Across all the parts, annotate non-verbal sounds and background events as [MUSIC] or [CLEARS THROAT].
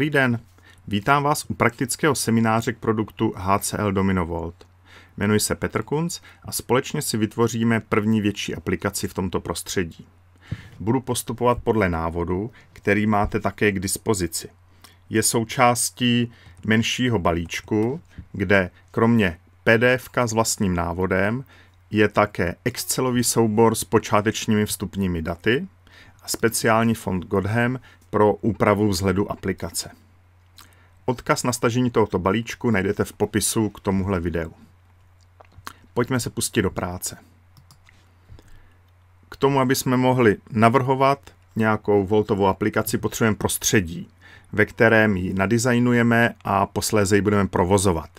Dobrý den, vítám vás u praktického semináře k produktu HCL DominoVolt. Jmenuji se Petr Kunc a společně si vytvoříme první větší aplikaci v tomto prostředí. Budu postupovat podle návodu, který máte také k dispozici. Je součástí menšího balíčku, kde kromě PDF s vlastním návodem je také Excelový soubor s počátečními vstupními daty, a speciální fond Godhem, pro úpravu vzhledu aplikace. Odkaz na stažení tohoto balíčku najdete v popisu k tomuhle videu. Pojďme se pustit do práce. K tomu, aby jsme mohli navrhovat nějakou voltovou aplikaci, potřebujeme prostředí, ve kterém ji nadizajnujeme a posléze ji budeme provozovat.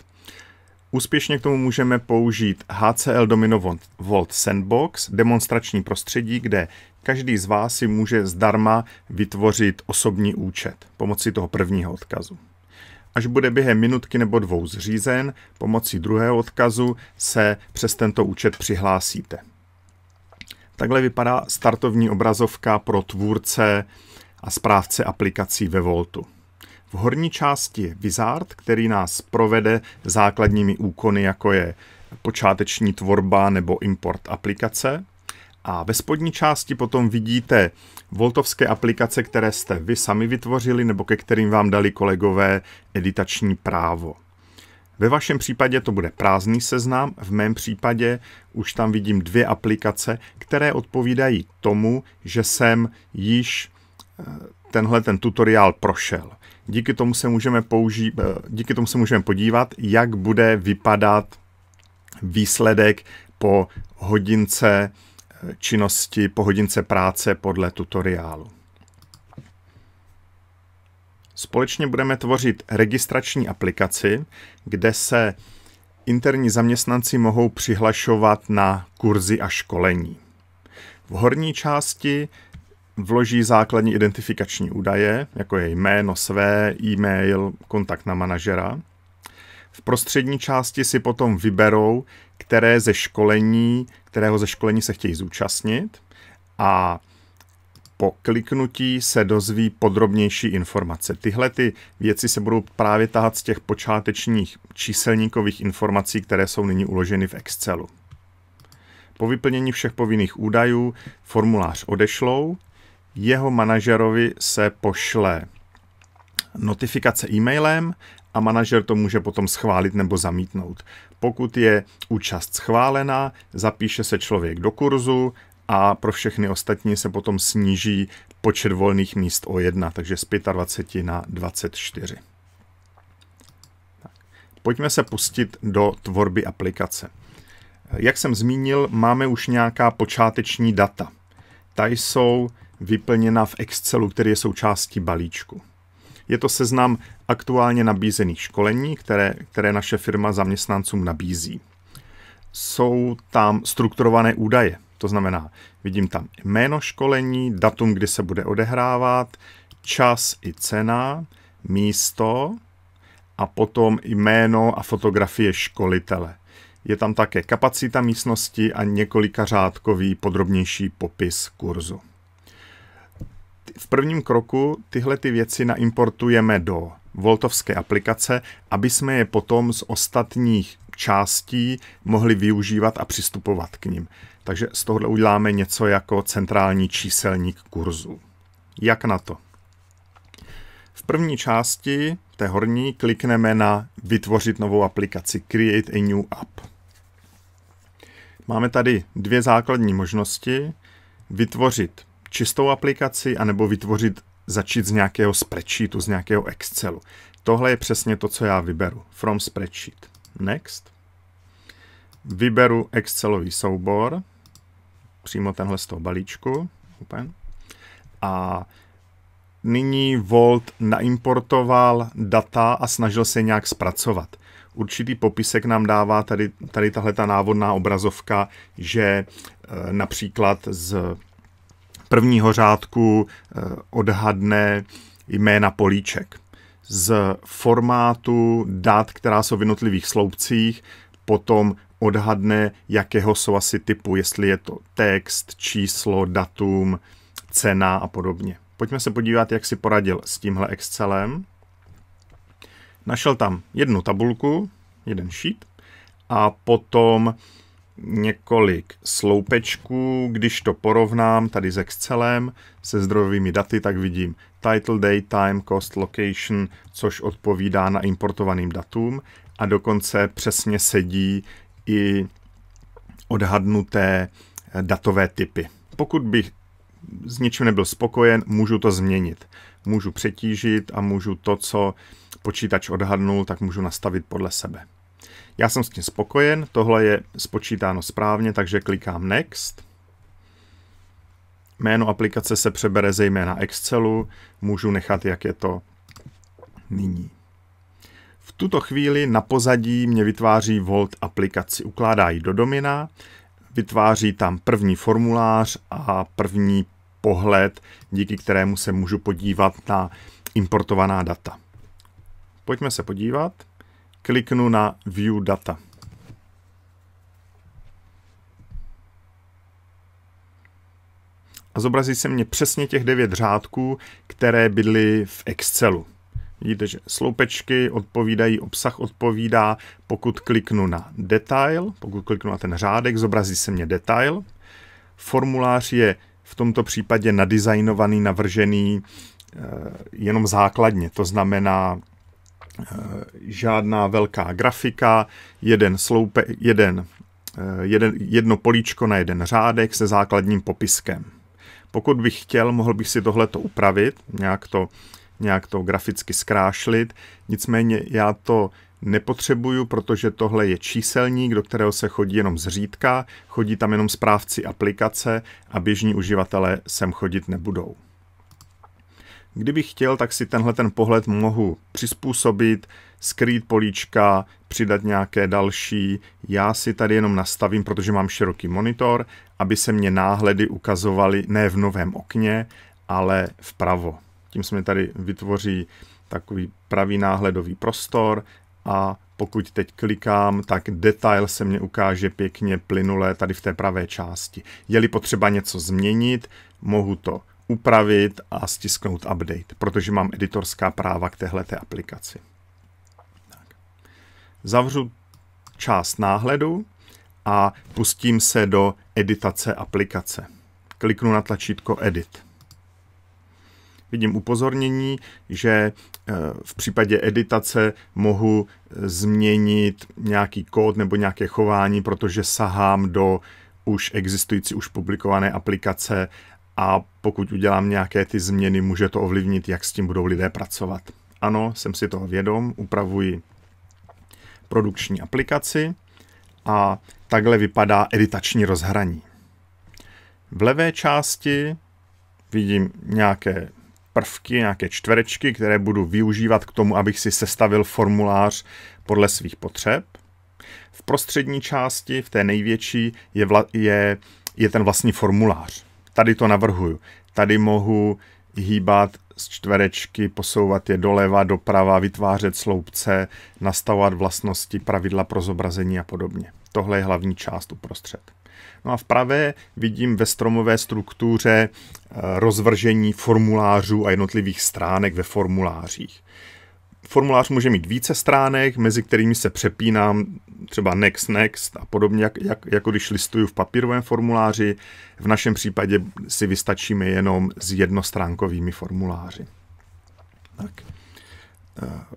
Úspěšně k tomu můžeme použít HCL Domino Volt Sandbox, demonstrační prostředí, kde Každý z vás si může zdarma vytvořit osobní účet pomocí toho prvního odkazu. Až bude během minutky nebo dvou zřízen, pomocí druhého odkazu se přes tento účet přihlásíte. Takhle vypadá startovní obrazovka pro tvůrce a správce aplikací ve Voltu. V horní části je Wizard, který nás provede základními úkony, jako je počáteční tvorba nebo import aplikace. A ve spodní části potom vidíte voltovské aplikace, které jste vy sami vytvořili nebo ke kterým vám dali kolegové editační právo. Ve vašem případě to bude prázdný seznam, v mém případě už tam vidím dvě aplikace, které odpovídají tomu, že jsem již eh, tenhle ten tutoriál prošel. Díky tomu se můžeme, použít, eh, díky tomu se můžeme podívat, jak bude vypadat výsledek po hodince činnosti po hodince práce podle tutoriálu. Společně budeme tvořit registrační aplikaci, kde se interní zaměstnanci mohou přihlašovat na kurzy a školení. V horní části vloží základní identifikační údaje, jako je jméno své, e-mail, kontakt na manažera. V prostřední části si potom vyberou, které ze školení, kterého ze školení se chtějí zúčastnit a po kliknutí se dozví podrobnější informace. Tyhle ty věci se budou právě tahat z těch počátečních číselníkových informací, které jsou nyní uloženy v Excelu. Po vyplnění všech povinných údajů formulář odešlou, jeho manažerovi se pošle notifikace e-mailem a manažer to může potom schválit nebo zamítnout. Pokud je účast schválená, zapíše se člověk do kurzu a pro všechny ostatní se potom sníží počet volných míst o 1, takže z 25 na 24. Pojďme se pustit do tvorby aplikace. Jak jsem zmínil, máme už nějaká počáteční data. Ta jsou vyplněna v Excelu, který je součástí balíčku. Je to seznam aktuálně nabízených školení, které, které naše firma zaměstnancům nabízí. Jsou tam strukturované údaje, to znamená, vidím tam jméno školení, datum, kdy se bude odehrávat, čas i cena, místo a potom jméno a fotografie školitele. Je tam také kapacita místnosti a několika řádkový podrobnější popis kurzu v prvním kroku tyhle ty věci naimportujeme do voltovské aplikace, aby jsme je potom z ostatních částí mohli využívat a přistupovat k ním. Takže z tohohle uděláme něco jako centrální číselník kurzu. Jak na to? V první části, té horní, klikneme na vytvořit novou aplikaci Create a new app. Máme tady dvě základní možnosti. Vytvořit čistou aplikaci, anebo vytvořit, začít z nějakého spreadsheetu, z nějakého Excelu. Tohle je přesně to, co já vyberu. From spreadsheet. Next. Vyberu Excelový soubor, přímo tenhle z toho balíčku. Open. A nyní Volt naimportoval data a snažil se nějak zpracovat. Určitý popisek nám dává tady, tady tahle ta návodná obrazovka, že eh, například z prvního řádku eh, odhadne jména políček. Z formátu dat, která jsou v jednotlivých sloupcích, potom odhadne, jakého jsou asi typu, jestli je to text, číslo, datum, cena a podobně. Pojďme se podívat, jak si poradil s tímhle Excelem. Našel tam jednu tabulku, jeden sheet, a potom několik sloupečků, když to porovnám tady s Excelem, se zdrojovými daty, tak vidím title, date, time, cost, location, což odpovídá na importovaným datům a dokonce přesně sedí i odhadnuté eh, datové typy. Pokud bych s něčím nebyl spokojen, můžu to změnit. Můžu přetížit a můžu to, co počítač odhadnul, tak můžu nastavit podle sebe. Já jsem s tím spokojen, tohle je spočítáno správně, takže klikám Next. Jméno aplikace se přebere zejména Excelu, můžu nechat, jak je to nyní. V tuto chvíli na pozadí mě vytváří Volt aplikaci, ukládá ji do domina, vytváří tam první formulář a první pohled, díky kterému se můžu podívat na importovaná data. Pojďme se podívat kliknu na View data. A zobrazí se mě přesně těch devět řádků, které byly v Excelu. Vidíte, že sloupečky odpovídají, obsah odpovídá. Pokud kliknu na detail, pokud kliknu na ten řádek, zobrazí se mě detail. Formulář je v tomto případě nadizajnovaný, navržený eh, jenom základně. To znamená, žádná velká grafika, jeden sloupe, jeden, eh, jeden, jedno políčko na jeden řádek se základním popiskem. Pokud bych chtěl, mohl bych si tohle to upravit, nějak to, nějak to graficky zkrášlit, nicméně já to nepotřebuju, protože tohle je číselník, do kterého se chodí jenom zřídka, chodí tam jenom správci aplikace a běžní uživatelé sem chodit nebudou. Kdybych chtěl, tak si tenhle ten pohled mohu přizpůsobit, skrýt políčka, přidat nějaké další. Já si tady jenom nastavím, protože mám široký monitor, aby se mě náhledy ukazovaly ne v novém okně, ale vpravo. Tím se mi tady vytvoří takový pravý náhledový prostor a pokud teď klikám, tak detail se mě ukáže pěkně plynule tady v té pravé části. Je-li potřeba něco změnit, mohu to upravit a stisknout update, protože mám editorská práva k téhle aplikaci. Tak. Zavřu část náhledu a pustím se do editace aplikace. Kliknu na tlačítko Edit. Vidím upozornění, že eh, v případě editace mohu eh, změnit nějaký kód nebo nějaké chování, protože sahám do už existující, už publikované aplikace a pokud udělám nějaké ty změny, může to ovlivnit, jak s tím budou lidé pracovat. Ano, jsem si toho vědom, upravuji produkční aplikaci a takhle vypadá editační rozhraní. V levé části vidím nějaké prvky, nějaké čtverečky, které budu využívat k tomu, abych si sestavil formulář podle svých potřeb. V prostřední části, v té největší, je, vla, je, je ten vlastní formulář. Tady to navrhuju. Tady mohu hýbat z čtverečky, posouvat je doleva, doprava, vytvářet sloupce, nastavovat vlastnosti, pravidla pro zobrazení a podobně. Tohle je hlavní část uprostřed. No a v pravé vidím ve stromové struktuře eh, rozvržení formulářů a jednotlivých stránek ve formulářích formulář může mít více stránek, mezi kterými se přepínám třeba next, next a podobně, jak, jak, jako když listuju v papírovém formuláři. V našem případě si vystačíme jenom s jednostránkovými formuláři. Tak. Eh,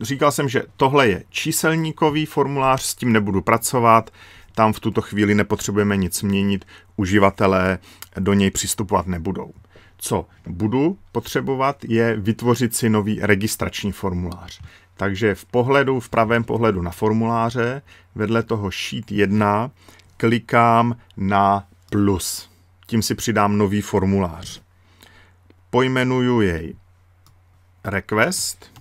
říkal jsem, že tohle je číselníkový formulář, s tím nebudu pracovat, tam v tuto chvíli nepotřebujeme nic měnit, uživatelé do něj přistupovat nebudou. Co budu potřebovat, je vytvořit si nový registrační formulář. Takže v pohledu, v pravém pohledu na formuláře, vedle toho sheet 1, klikám na plus. Tím si přidám nový formulář. Pojmenuju jej request,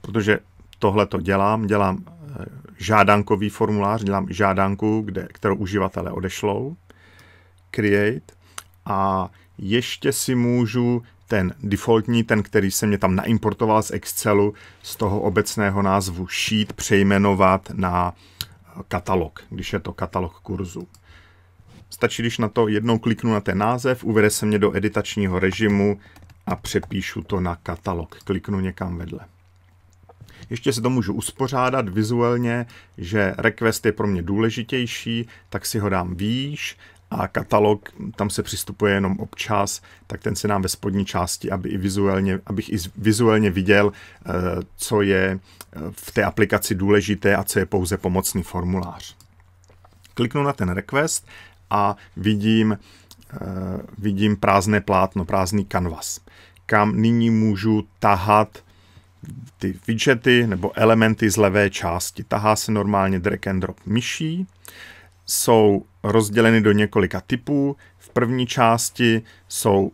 protože tohle to dělám, dělám eh, žádankový formulář, dělám žádanku, kde, kterou uživatelé odešlou, create a ještě si můžu ten defaultní, ten, který se mě tam naimportoval z Excelu, z toho obecného názvu sheet přejmenovat na eh, katalog, když je to katalog kurzu. Stačí, když na to jednou kliknu na ten název, uvede se mě do editačního režimu a přepíšu to na katalog. Kliknu někam vedle. Ještě si to můžu uspořádat vizuálně, že request je pro mě důležitější, tak si ho dám výš a katalog, tam se přistupuje jenom občas, tak ten se nám ve spodní části, aby i vizuálně, abych i vizuálně viděl, eh, co je eh, v té aplikaci důležité a co je pouze pomocný formulář. Kliknu na ten request a vidím, eh, vidím prázdné plátno, prázdný canvas, kam nyní můžu tahat ty widgety nebo elementy z levé části. Tahá se normálně drag and drop myší, jsou rozděleny do několika typů. V první části jsou,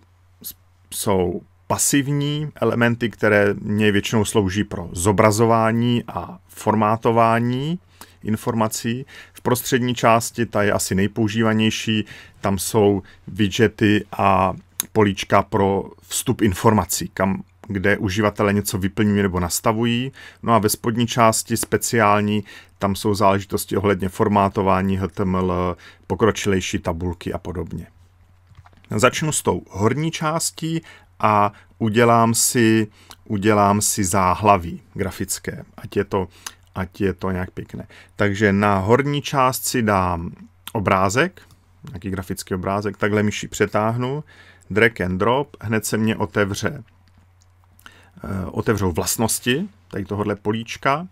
jsou pasivní elementy, které mě většinou slouží pro zobrazování a formátování informací. V prostřední části, ta je asi nejpoužívanější, tam jsou widgety a políčka pro vstup informací, kam kde uživatelé něco vyplňují nebo nastavují. No a ve spodní části speciální, tam jsou záležitosti ohledně formátování HTML, pokročilejší tabulky a podobně. Začnu s tou horní částí a udělám si, udělám si záhlaví grafické, ať je, to, ať je to nějak pěkné. Takže na horní část si dám obrázek, nějaký grafický obrázek, takhle myši přetáhnu, drag and drop, hned se mě otevře Eh, otevřou vlastnosti tady tohohle políčka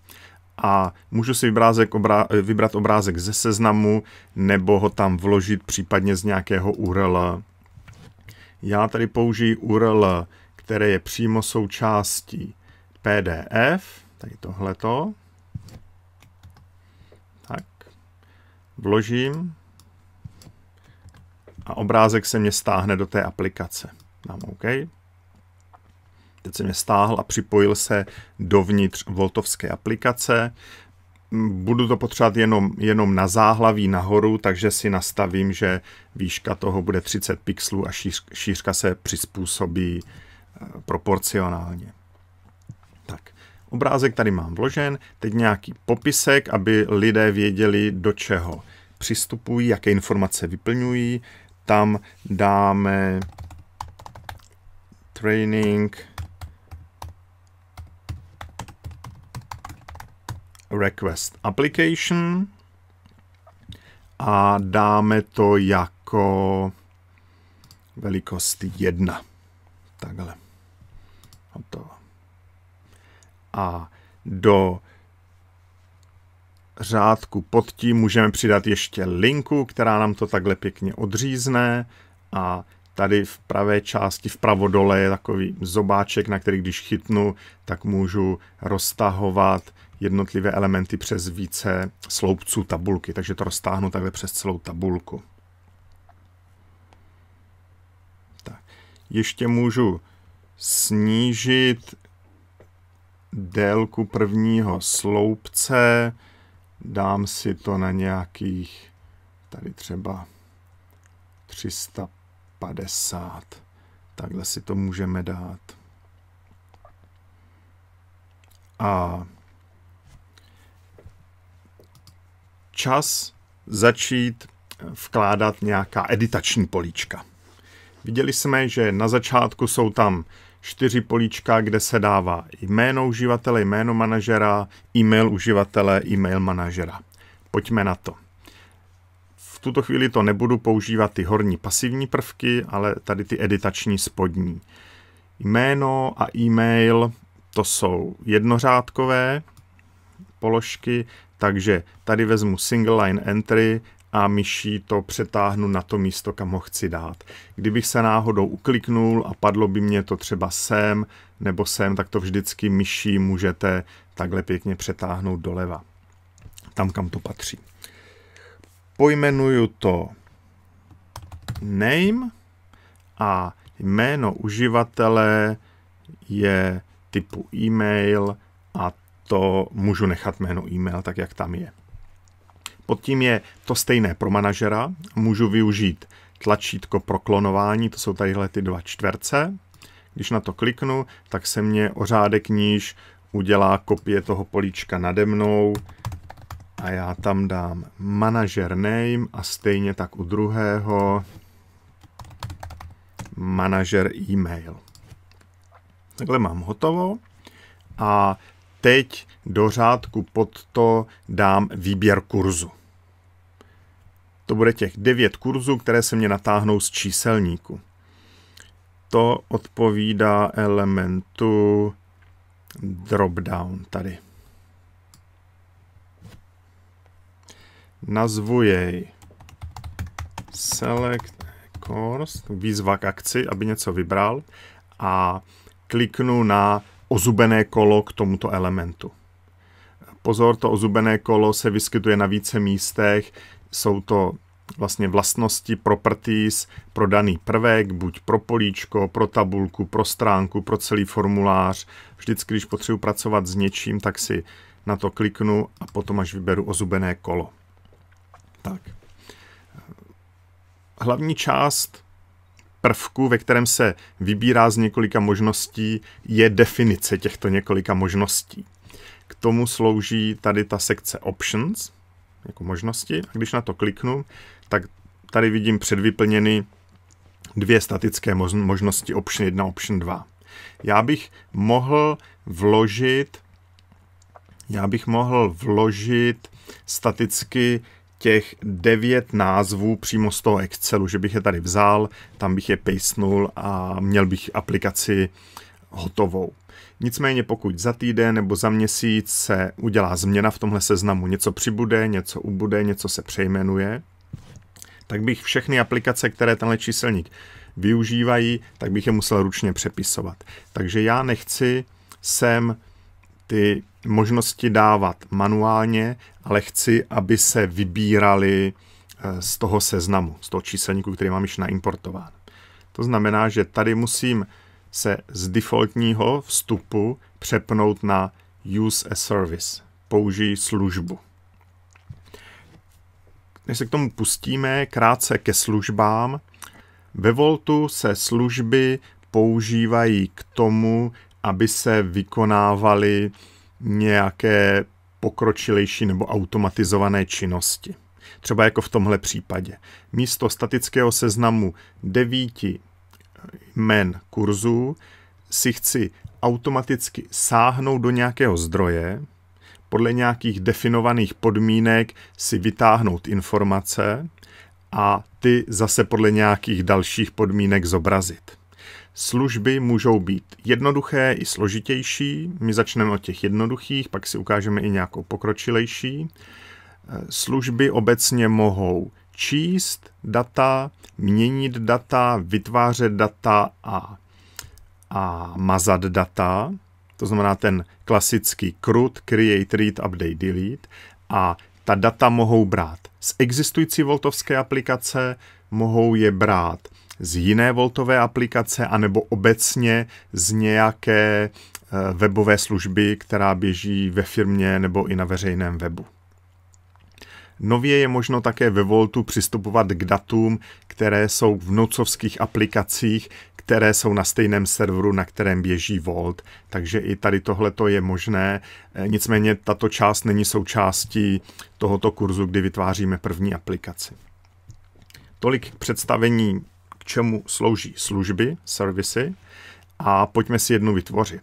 a můžu si obrázek, obrá, eh, vybrat obrázek ze seznamu nebo ho tam vložit případně z nějakého URL. Já tady použiji URL, které je přímo součástí PDF, tady tohleto. Tak, vložím a obrázek se mě stáhne do té aplikace. Dám OK teď se mě stáhl a připojil se dovnitř voltovské aplikace. Budu to potřebovat jenom, jenom na záhlaví nahoru, takže si nastavím, že výška toho bude 30 pixelů a šíř, šířka se přizpůsobí e, proporcionálně. Tak, obrázek tady mám vložen, teď nějaký popisek, aby lidé věděli, do čeho přistupují, jaké informace vyplňují. Tam dáme training request application a dáme to jako velikost 1. Takhle. Hotovo. A do řádku pod tím můžeme přidat ještě linku, která nám to takhle pěkně odřízne a tady v pravé části, vpravo dole je takový zobáček, na který když chytnu, tak můžu roztahovat jednotlivé elementy přes více sloupců tabulky, takže to roztáhnu takhle přes celou tabulku. Tak. Ještě můžu snížit délku prvního sloupce, dám si to na nějakých tady třeba 350. Takhle si to můžeme dát. A čas začít vkládat nějaká editační políčka. Viděli jsme, že na začátku jsou tam čtyři políčka, kde se dává jméno uživatele, jméno manažera, e-mail uživatele, e-mail manažera. Pojďme na to. V tuto chvíli to nebudu používat ty horní pasivní prvky, ale tady ty editační spodní. Jméno a e-mail to jsou jednořádkové položky, takže tady vezmu single line entry a myší to přetáhnu na to místo, kam ho chci dát. Kdybych se náhodou ukliknul a padlo by mě to třeba sem nebo sem, tak to vždycky myší můžete takhle pěkně přetáhnout doleva. Tam, kam to patří. Pojmenuju to name a jméno uživatele je typu e-mail to můžu nechat jméno e-mail tak, jak tam je. Pod tím je to stejné pro manažera, můžu využít tlačítko pro klonování, to jsou tadyhle ty dva čtverce. Když na to kliknu, tak se mě řádek níž udělá kopie toho políčka nade mnou a já tam dám manager name a stejně tak u druhého manažer email. Takhle mám hotovo a teď do řádku pod to dám výběr kurzu. To bude těch devět kurzů, které se mě natáhnou z číselníku. To odpovídá elementu dropdown tady. Nazvu jej select course, výzva k akci, aby něco vybral a kliknu na ozubené kolo k tomuto elementu. Pozor, to ozubené kolo se vyskytuje na více místech, jsou to vlastně vlastnosti, properties pro daný prvek, buď pro políčko, pro tabulku, pro stránku, pro celý formulář. Vždycky, když potřebuji pracovat s něčím, tak si na to kliknu a potom až vyberu ozubené kolo. Tak. Hlavní část prvku, ve kterém se vybírá z několika možností, je definice těchto několika možností. K tomu slouží tady ta sekce Options, jako možnosti. A když na to kliknu, tak tady vidím předvyplněny dvě statické možnosti Option 1 a Option 2. Já bych mohl vložit já bych mohl vložit staticky těch devět názvů přímo z toho Excelu, že bych je tady vzal, tam bych je pastenul a měl bych aplikaci hotovou. Nicméně pokud za týden nebo za měsíc se udělá změna v tomhle seznamu, něco přibude, něco ubude, něco se přejmenuje, tak bych všechny aplikace, které tenhle číselník využívají, tak bych je musel ručně přepisovat. Takže já nechci sem ty možnosti dávat manuálně, ale chci, aby se vybírali eh, z toho seznamu, z toho číselníku, který mám již naimportován. To znamená, že tady musím se z defaultního vstupu přepnout na use a service, použij službu. Než se k tomu pustíme, krátce ke službám. Ve Voltu se služby používají k tomu, aby se vykonávaly nějaké pokročilejší nebo automatizované činnosti. Třeba jako v tomhle případě. Místo statického seznamu devíti jmen kurzů si chci automaticky sáhnout do nějakého zdroje, podle nějakých definovaných podmínek si vytáhnout informace a ty zase podle nějakých dalších podmínek zobrazit. Služby můžou být jednoduché i složitější. My začneme od těch jednoduchých, pak si ukážeme i nějakou pokročilejší. Eh, služby obecně mohou číst data, měnit data, vytvářet data a, a mazat data. To znamená ten klasický CRUD, Create, Read, Update, Delete. A ta data mohou brát z existující voltovské aplikace, mohou je brát z jiné voltové aplikace anebo obecně z nějaké eh, webové služby, která běží ve firmě nebo i na veřejném webu. Nově je možno také ve Voltu přistupovat k datům, které jsou v nocovských aplikacích, které jsou na stejném serveru, na kterém běží Volt, takže i tady tohleto je možné. Eh, nicméně tato část není součástí tohoto kurzu, kdy vytváříme první aplikaci. Tolik k představení čemu slouží služby, servisy a pojďme si jednu vytvořit.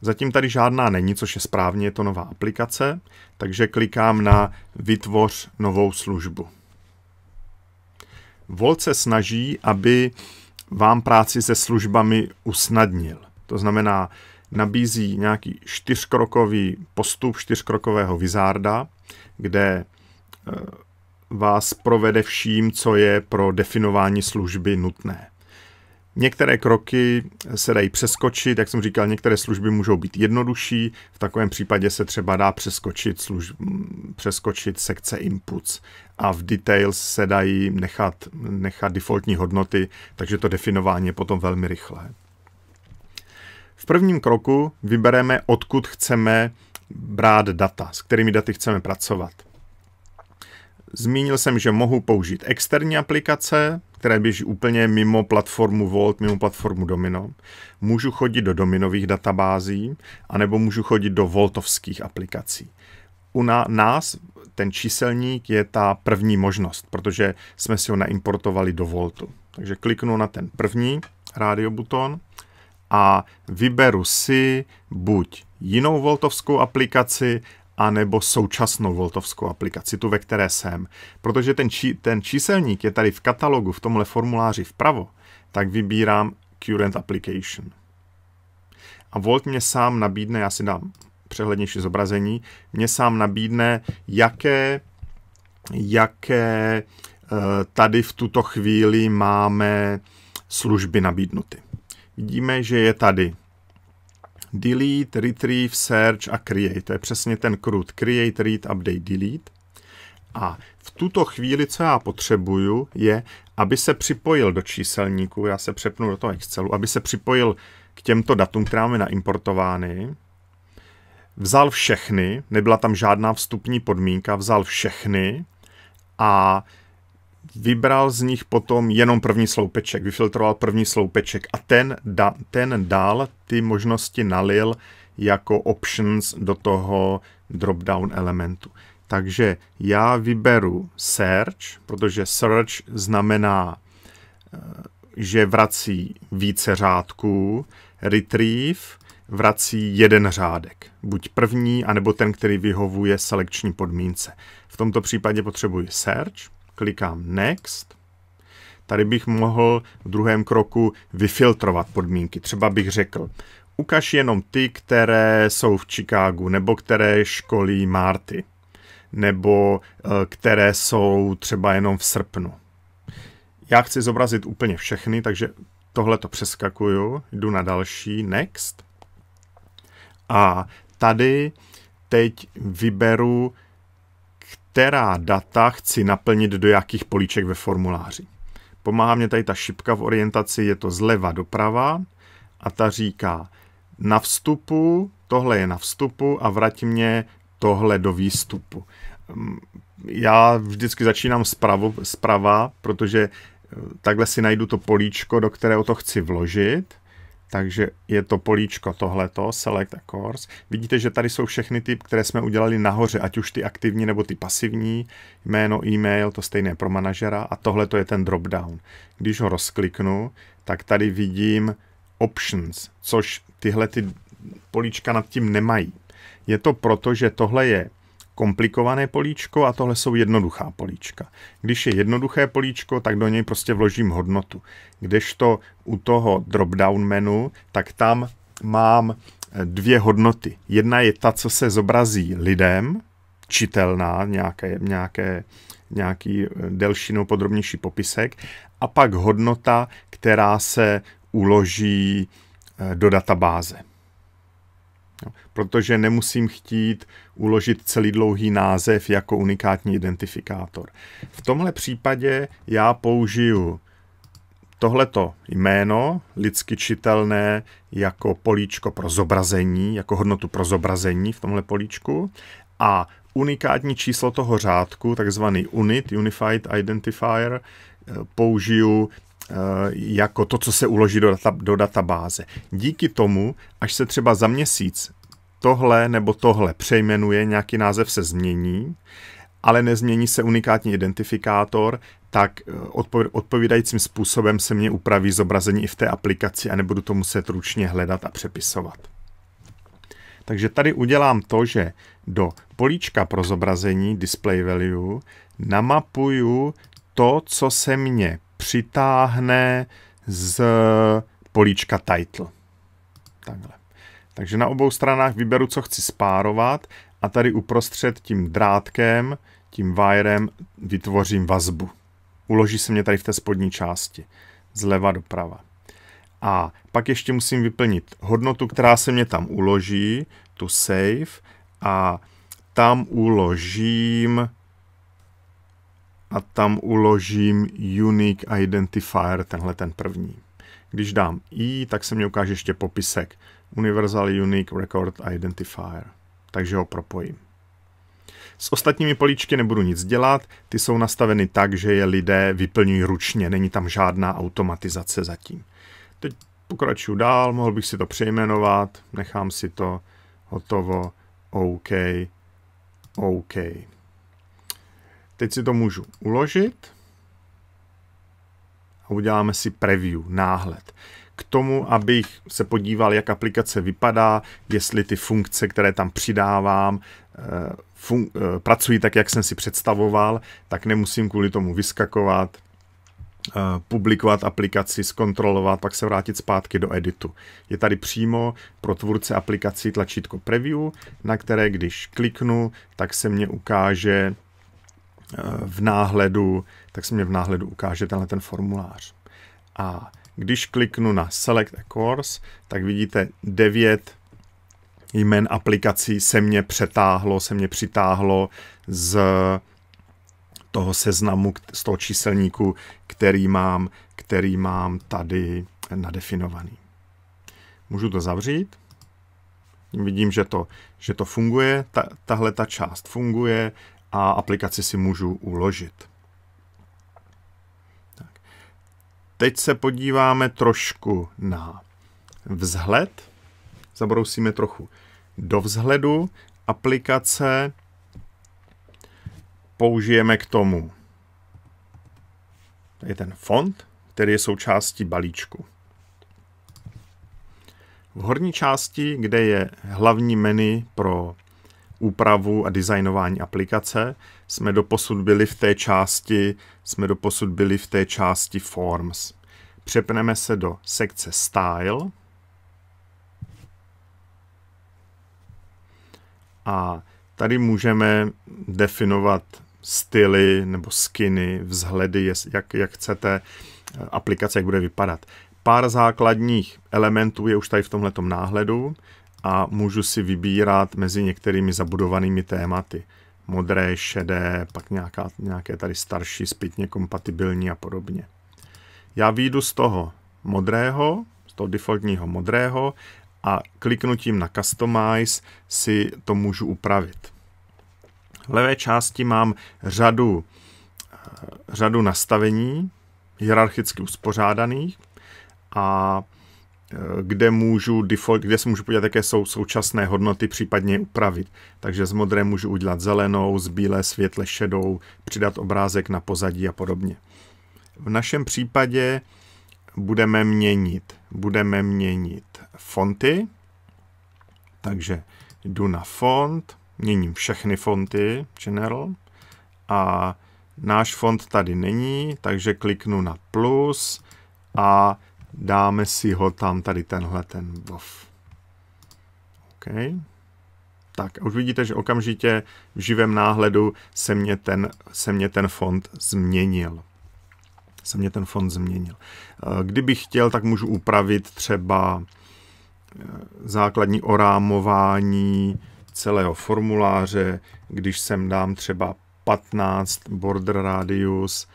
Zatím tady žádná není, což je správně, je to nová aplikace, takže klikám na vytvoř novou službu. Volt se snaží, aby vám práci se službami usnadnil. To znamená, nabízí nějaký čtyřkrokový postup čtyřkrokového vizárda, kde eh, vás provede vším, co je pro definování služby nutné. Některé kroky se dají přeskočit, jak jsem říkal, některé služby můžou být jednodušší, v takovém případě se třeba dá přeskočit, služ... přeskočit sekce inputs a v details se dají nechat, nechat defaultní hodnoty, takže to definování je potom velmi rychlé. V prvním kroku vybereme, odkud chceme brát data, s kterými daty chceme pracovat. Zmínil jsem, že mohu použít externí aplikace, které běží úplně mimo platformu Volt, mimo platformu Domino. Můžu chodit do dominových databází, anebo můžu chodit do voltovských aplikací. U nás ten číselník je ta první možnost, protože jsme si ho naimportovali do Voltu. Takže kliknu na ten první rádio buton a vyberu si buď jinou voltovskou aplikaci, anebo současnou voltovskou aplikaci, tu, ve které jsem. Protože ten, či, ten číselník je tady v katalogu, v tomhle formuláři vpravo, tak vybírám Current Application. A Volt mě sám nabídne, já si dám přehlednější zobrazení, mě sám nabídne, jaké, jaké eh, tady v tuto chvíli máme služby nabídnuty. Vidíme, že je tady delete, retrieve, search a create. To je přesně ten CRUD. Create, read, update, delete. A v tuto chvíli, co já potřebuju, je, aby se připojil do číselníku, já se přepnu do toho Excelu, aby se připojil k těmto datům, která máme naimportovány, vzal všechny, nebyla tam žádná vstupní podmínka, vzal všechny a vybral z nich potom jenom první sloupeček, vyfiltroval první sloupeček a ten, da, ten dál ty možnosti nalil jako options do toho drop-down elementu. Takže já vyberu search, protože search znamená, eh, že vrací více řádků, retrieve vrací jeden řádek, buď první, anebo ten, který vyhovuje selekční podmínce. V tomto případě potřebuji search, klikám Next. Tady bych mohl v druhém kroku vyfiltrovat podmínky. Třeba bych řekl, ukaž jenom ty, které jsou v Chicagu, nebo které školí Marty, nebo eh, které jsou třeba jenom v srpnu. Já chci zobrazit úplně všechny, takže tohle to přeskakuju, jdu na další, next. A tady teď vyberu která data chci naplnit do jakých políček ve formuláři. Pomáhá mě tady ta šipka v orientaci, je to zleva doprava a ta říká na vstupu, tohle je na vstupu a vrať mě tohle do výstupu. Mm, já vždycky začínám zpravo, zprava, protože eh, takhle si najdu to políčko, do kterého to chci vložit – takže je to políčko tohleto, select a course. Vidíte, že tady jsou všechny ty, které jsme udělali nahoře, ať už ty aktivní nebo ty pasivní, jméno, e-mail, to stejné pro manažera a tohle to je ten drop-down. Když ho rozkliknu, tak tady vidím options, což tyhle ty políčka nad tím nemají. Je to proto, že tohle je komplikované políčko a tohle jsou jednoduchá políčka. Když je jednoduché políčko, tak do něj prostě vložím hodnotu. Kdežto u toho drop-down menu, tak tam mám eh, dvě hodnoty. Jedna je ta, co se zobrazí lidem, čitelná, nějaké, nějaké, nějaký eh, delší nebo podrobnější popisek, a pak hodnota, která se uloží eh, do databáze protože nemusím chtít uložit celý dlouhý název jako unikátní identifikátor. V tomhle případě já použiju tohleto jméno, lidsky čitelné jako políčko pro zobrazení, jako hodnotu pro zobrazení v tomhle políčku a unikátní číslo toho řádku, takzvaný UNIT, Unified Identifier, eh, použiju eh, jako to, co se uloží do, data, do databáze. Díky tomu, až se třeba za měsíc tohle nebo tohle přejmenuje, nějaký název se změní, ale nezmění se unikátní identifikátor, tak eh, odpovídajícím způsobem se mě upraví zobrazení i v té aplikaci a nebudu to muset ručně hledat a přepisovat. Takže tady udělám to, že do políčka pro zobrazení display value namapuju to, co se mě přitáhne z políčka title. Takhle. Takže na obou stranách vyberu, co chci spárovat a tady uprostřed tím drátkem, tím wirem vytvořím vazbu. Uloží se mě tady v té spodní části, zleva doprava. A pak ještě musím vyplnit hodnotu, která se mě tam uloží, tu save, a tam uložím a tam uložím unique identifier, tenhle ten první. Když dám i, tak se mě ukáže ještě popisek Universal Unique Record Identifier, takže ho propojím. S ostatními políčky nebudu nic dělat, ty jsou nastaveny tak, že je lidé vyplňují ručně, není tam žádná automatizace zatím. Teď pokračuji dál, mohl bych si to přejmenovat, nechám si to hotovo, OK, OK. Teď si to můžu uložit a uděláme si preview, náhled k tomu, abych se podíval, jak aplikace vypadá, jestli ty funkce, které tam přidávám, eh, fun- eh, pracují tak, jak jsem si představoval, tak nemusím kvůli tomu vyskakovat, eh, publikovat aplikaci, zkontrolovat, pak se vrátit zpátky do editu. Je tady přímo pro tvůrce aplikací tlačítko preview, na které když kliknu, tak se mě ukáže v náhledu, tak se mě v náhledu ukáže tenhle ten formulář. A když kliknu na Select a Course, tak vidíte 9 jmen aplikací se mě přetáhlo, se mě přitáhlo z toho seznamu, z toho číselníku, který mám, který mám tady nadefinovaný. Můžu to zavřít. Vidím, že to, že to funguje, ta, tahle ta část funguje a aplikaci si můžu uložit. Teď se podíváme trošku na vzhled, zabrousíme trochu do vzhledu, aplikace, použijeme k tomu je ten font, který je součástí balíčku. V horní části, kde je hlavní menu pro úpravu a designování aplikace. Jsme doposud byli v té části, jsme doposud byli v té části Forms. Přepneme se do sekce Style a tady můžeme definovat styly nebo skiny, vzhledy, jak, jak chcete eh, aplikace, jak bude vypadat. Pár základních elementů je už tady v tomhletom náhledu a můžu si vybírat mezi některými zabudovanými tématy. Modré, šedé, pak nějaká, nějaké tady starší, zpětně kompatibilní a podobně. Já výjdu z toho modrého, z toho defaultního modrého a kliknutím na Customize si to můžu upravit. V levé části mám řadu, eh, řadu nastavení hierarchicky uspořádaných a kde, můžu default, kde se můžu podívat, jaké jsou současné hodnoty, případně upravit. Takže z modré můžu udělat zelenou, z bílé světle šedou, přidat obrázek na pozadí a podobně. V našem případě budeme měnit, budeme měnit fonty, takže jdu na font, měním všechny fonty, general, a náš font tady není, takže kliknu na plus a dáme si ho tam, tady tenhle ten vov. OK. Tak, už vidíte, že okamžitě v živém náhledu se mě ten, se mě ten fond změnil. Se mě ten fond změnil. Eh, kdybych chtěl, tak můžu upravit třeba eh, základní orámování celého formuláře, když sem dám třeba 15 border radius,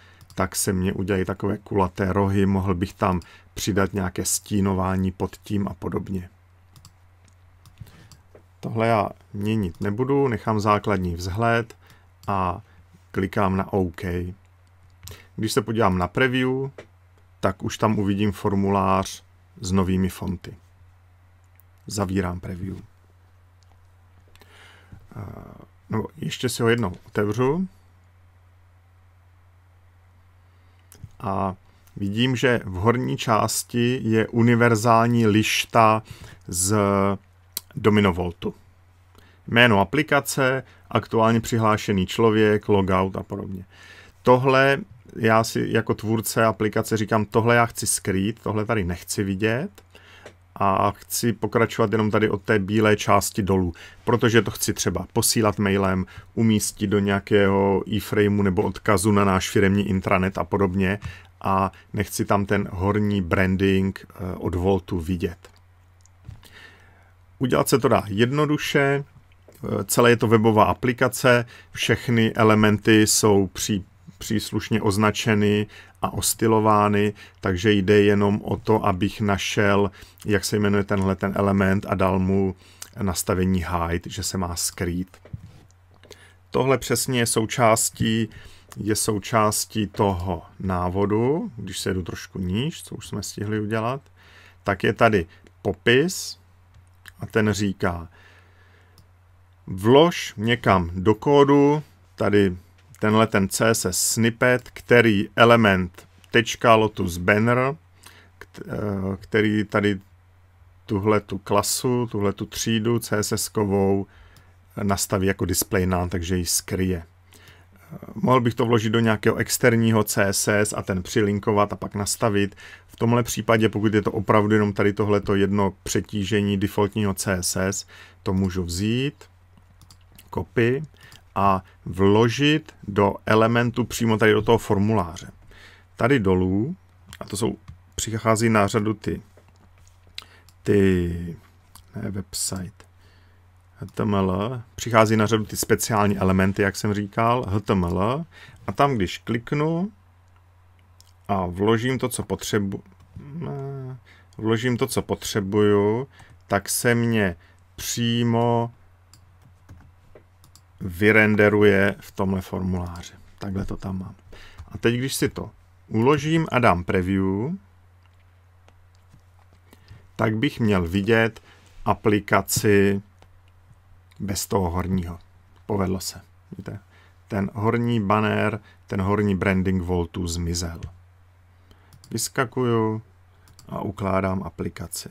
tak se mně udělají takové kulaté rohy, mohl bych tam přidat nějaké stínování pod tím a podobně. Tohle já měnit nebudu, nechám základní vzhled a klikám na OK. Když se podívám na preview, tak už tam uvidím formulář s novými fonty. Zavírám preview. No, ještě si ho jednou otevřu. a vidím, že v horní části je univerzální lišta z Dominovoltu. Jméno aplikace, aktuálně přihlášený člověk, logout a podobně. Tohle já si jako tvůrce aplikace říkám, tohle já chci skrýt, tohle tady nechci vidět – a chci pokračovat jenom tady od té bílé části dolů, protože to chci třeba posílat mailem, umístit do nějakého e-frameu nebo odkazu na náš firemní intranet a podobně a nechci tam ten horní branding eh, od Voltu vidět. Udělat se to dá jednoduše, eh, celé je to webová aplikace, všechny elementy jsou při příslušně označeny a ostylovány, takže jde jenom o to, abych našel, jak se jmenuje tenhle ten element a dal mu nastavení hide, že se má skrýt. Tohle přesně je součástí, je součástí toho návodu, když se jdu trošku níž, co už jsme stihli udělat, tak je tady popis a ten říká, vlož někam do kódu, tady tenhle ten CSS snippet, který element .lotus banner, eh, který tady tuhle tu klasu, tuhle tu třídu CSS kovou eh, nastaví jako display none, takže ji skryje. Eh, mohl bych to vložit do nějakého externího CSS a ten přilinkovat a pak nastavit. V tomhle případě, pokud je to opravdu jenom tady tohleto jedno přetížení defaultního CSS, to můžu vzít, copy, a vložit do elementu přímo tady do toho formuláře. Tady dolů, a to jsou, přichází na řadu ty, ty, ne website, HTML, přichází na řadu ty speciální elementy, jak jsem říkal, HTML, a tam, když kliknu a vložím to, co potřebuji, vložím to, co potřebuju, tak se mě přímo vyrenderuje v tomhle formuláři. Takhle to tam mám. A teď, když si to uložím a dám preview, tak bych měl vidět aplikaci bez toho horního. Povedlo se. Víte? Ten horní banner, ten horní branding voltu zmizel. Vyskakuju a ukládám aplikaci.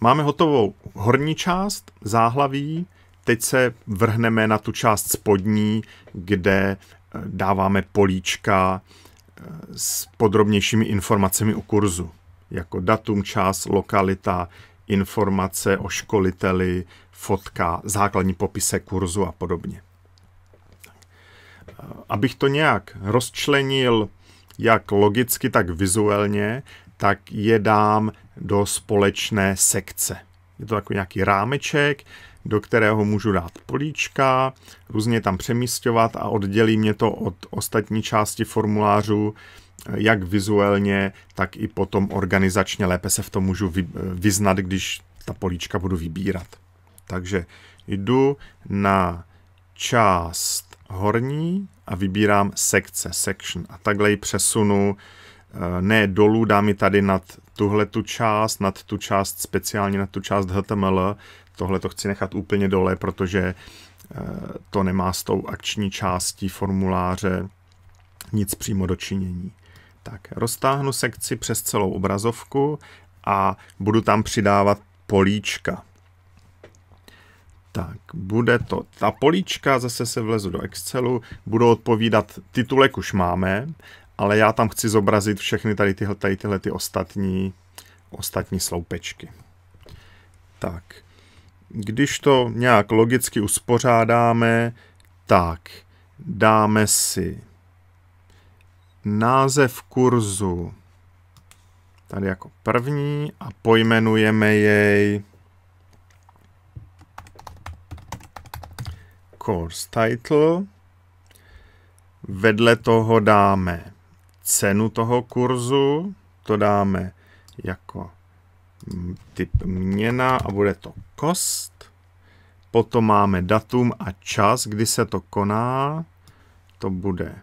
Máme hotovou horní část, záhlaví, teď se vrhneme na tu část spodní, kde eh, dáváme políčka eh, s podrobnějšími informacemi o kurzu, jako datum, čas, lokalita, informace o školiteli, fotka, základní popise kurzu a podobně. Eh, abych to nějak rozčlenil jak logicky, tak vizuálně, tak je dám do společné sekce. Je to jako nějaký rámeček, do kterého můžu dát políčka, různě tam přemístovat a oddělí mě to od ostatní části formulářů, jak vizuálně, tak i potom organizačně lépe se v tom můžu vyznat, když ta políčka budu vybírat. Takže jdu na část horní a vybírám sekce, section a takhle ji přesunu Eh, ne dolů, dá mi tady nad tuhle tu část, nad tu část speciálně, nad tu část HTML. Tohle to chci nechat úplně dole, protože eh, to nemá s tou akční částí formuláře nic přímo dočinění. Tak, roztáhnu sekci přes celou obrazovku a budu tam přidávat políčka. Tak, bude to ta políčka, zase se vlezu do Excelu, budou odpovídat, titulek už máme ale já tam chci zobrazit všechny tady tyhle, tady tyhle ty ostatní, ostatní sloupečky. Tak, když to nějak logicky uspořádáme, tak dáme si název kurzu tady jako první a pojmenujeme jej course title. Vedle toho dáme cenu toho kurzu, to dáme jako mm, typ měna a bude to kost. Potom máme datum a čas, kdy se to koná. To bude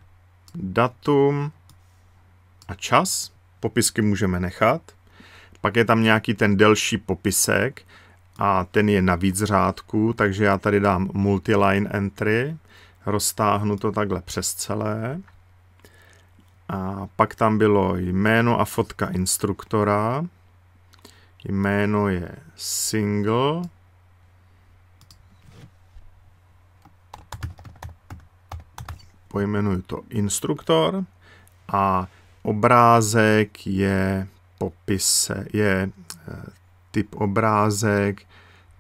datum a čas. Popisky můžeme nechat. Pak je tam nějaký ten delší popisek a ten je víc řádků, takže já tady dám multiline entry, roztáhnu to takhle přes celé. A pak tam bylo jméno a fotka instruktora. Jméno je single. Pojmenuji to instruktor. A obrázek je popise, je eh, typ obrázek,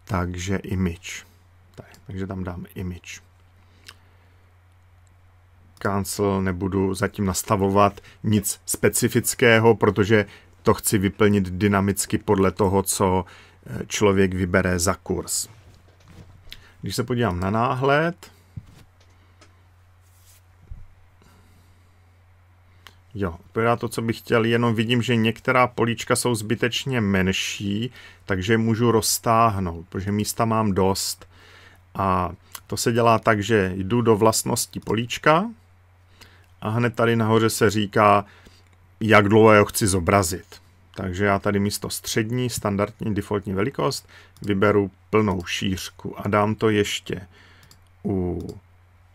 takže image. takže tam dám image cancel, nebudu zatím nastavovat nic specifického, protože to chci vyplnit dynamicky podle toho, co eh, člověk vybere za kurz. Když se podívám na náhled, Jo, odpovídá to, co bych chtěl, jenom vidím, že některá políčka jsou zbytečně menší, takže můžu roztáhnout, protože místa mám dost. A to se dělá tak, že jdu do vlastnosti políčka, a hned tady nahoře se říká, jak dlouho ho chci zobrazit. Takže já tady místo střední, standardní, defaultní velikost vyberu plnou šířku a dám to ještě u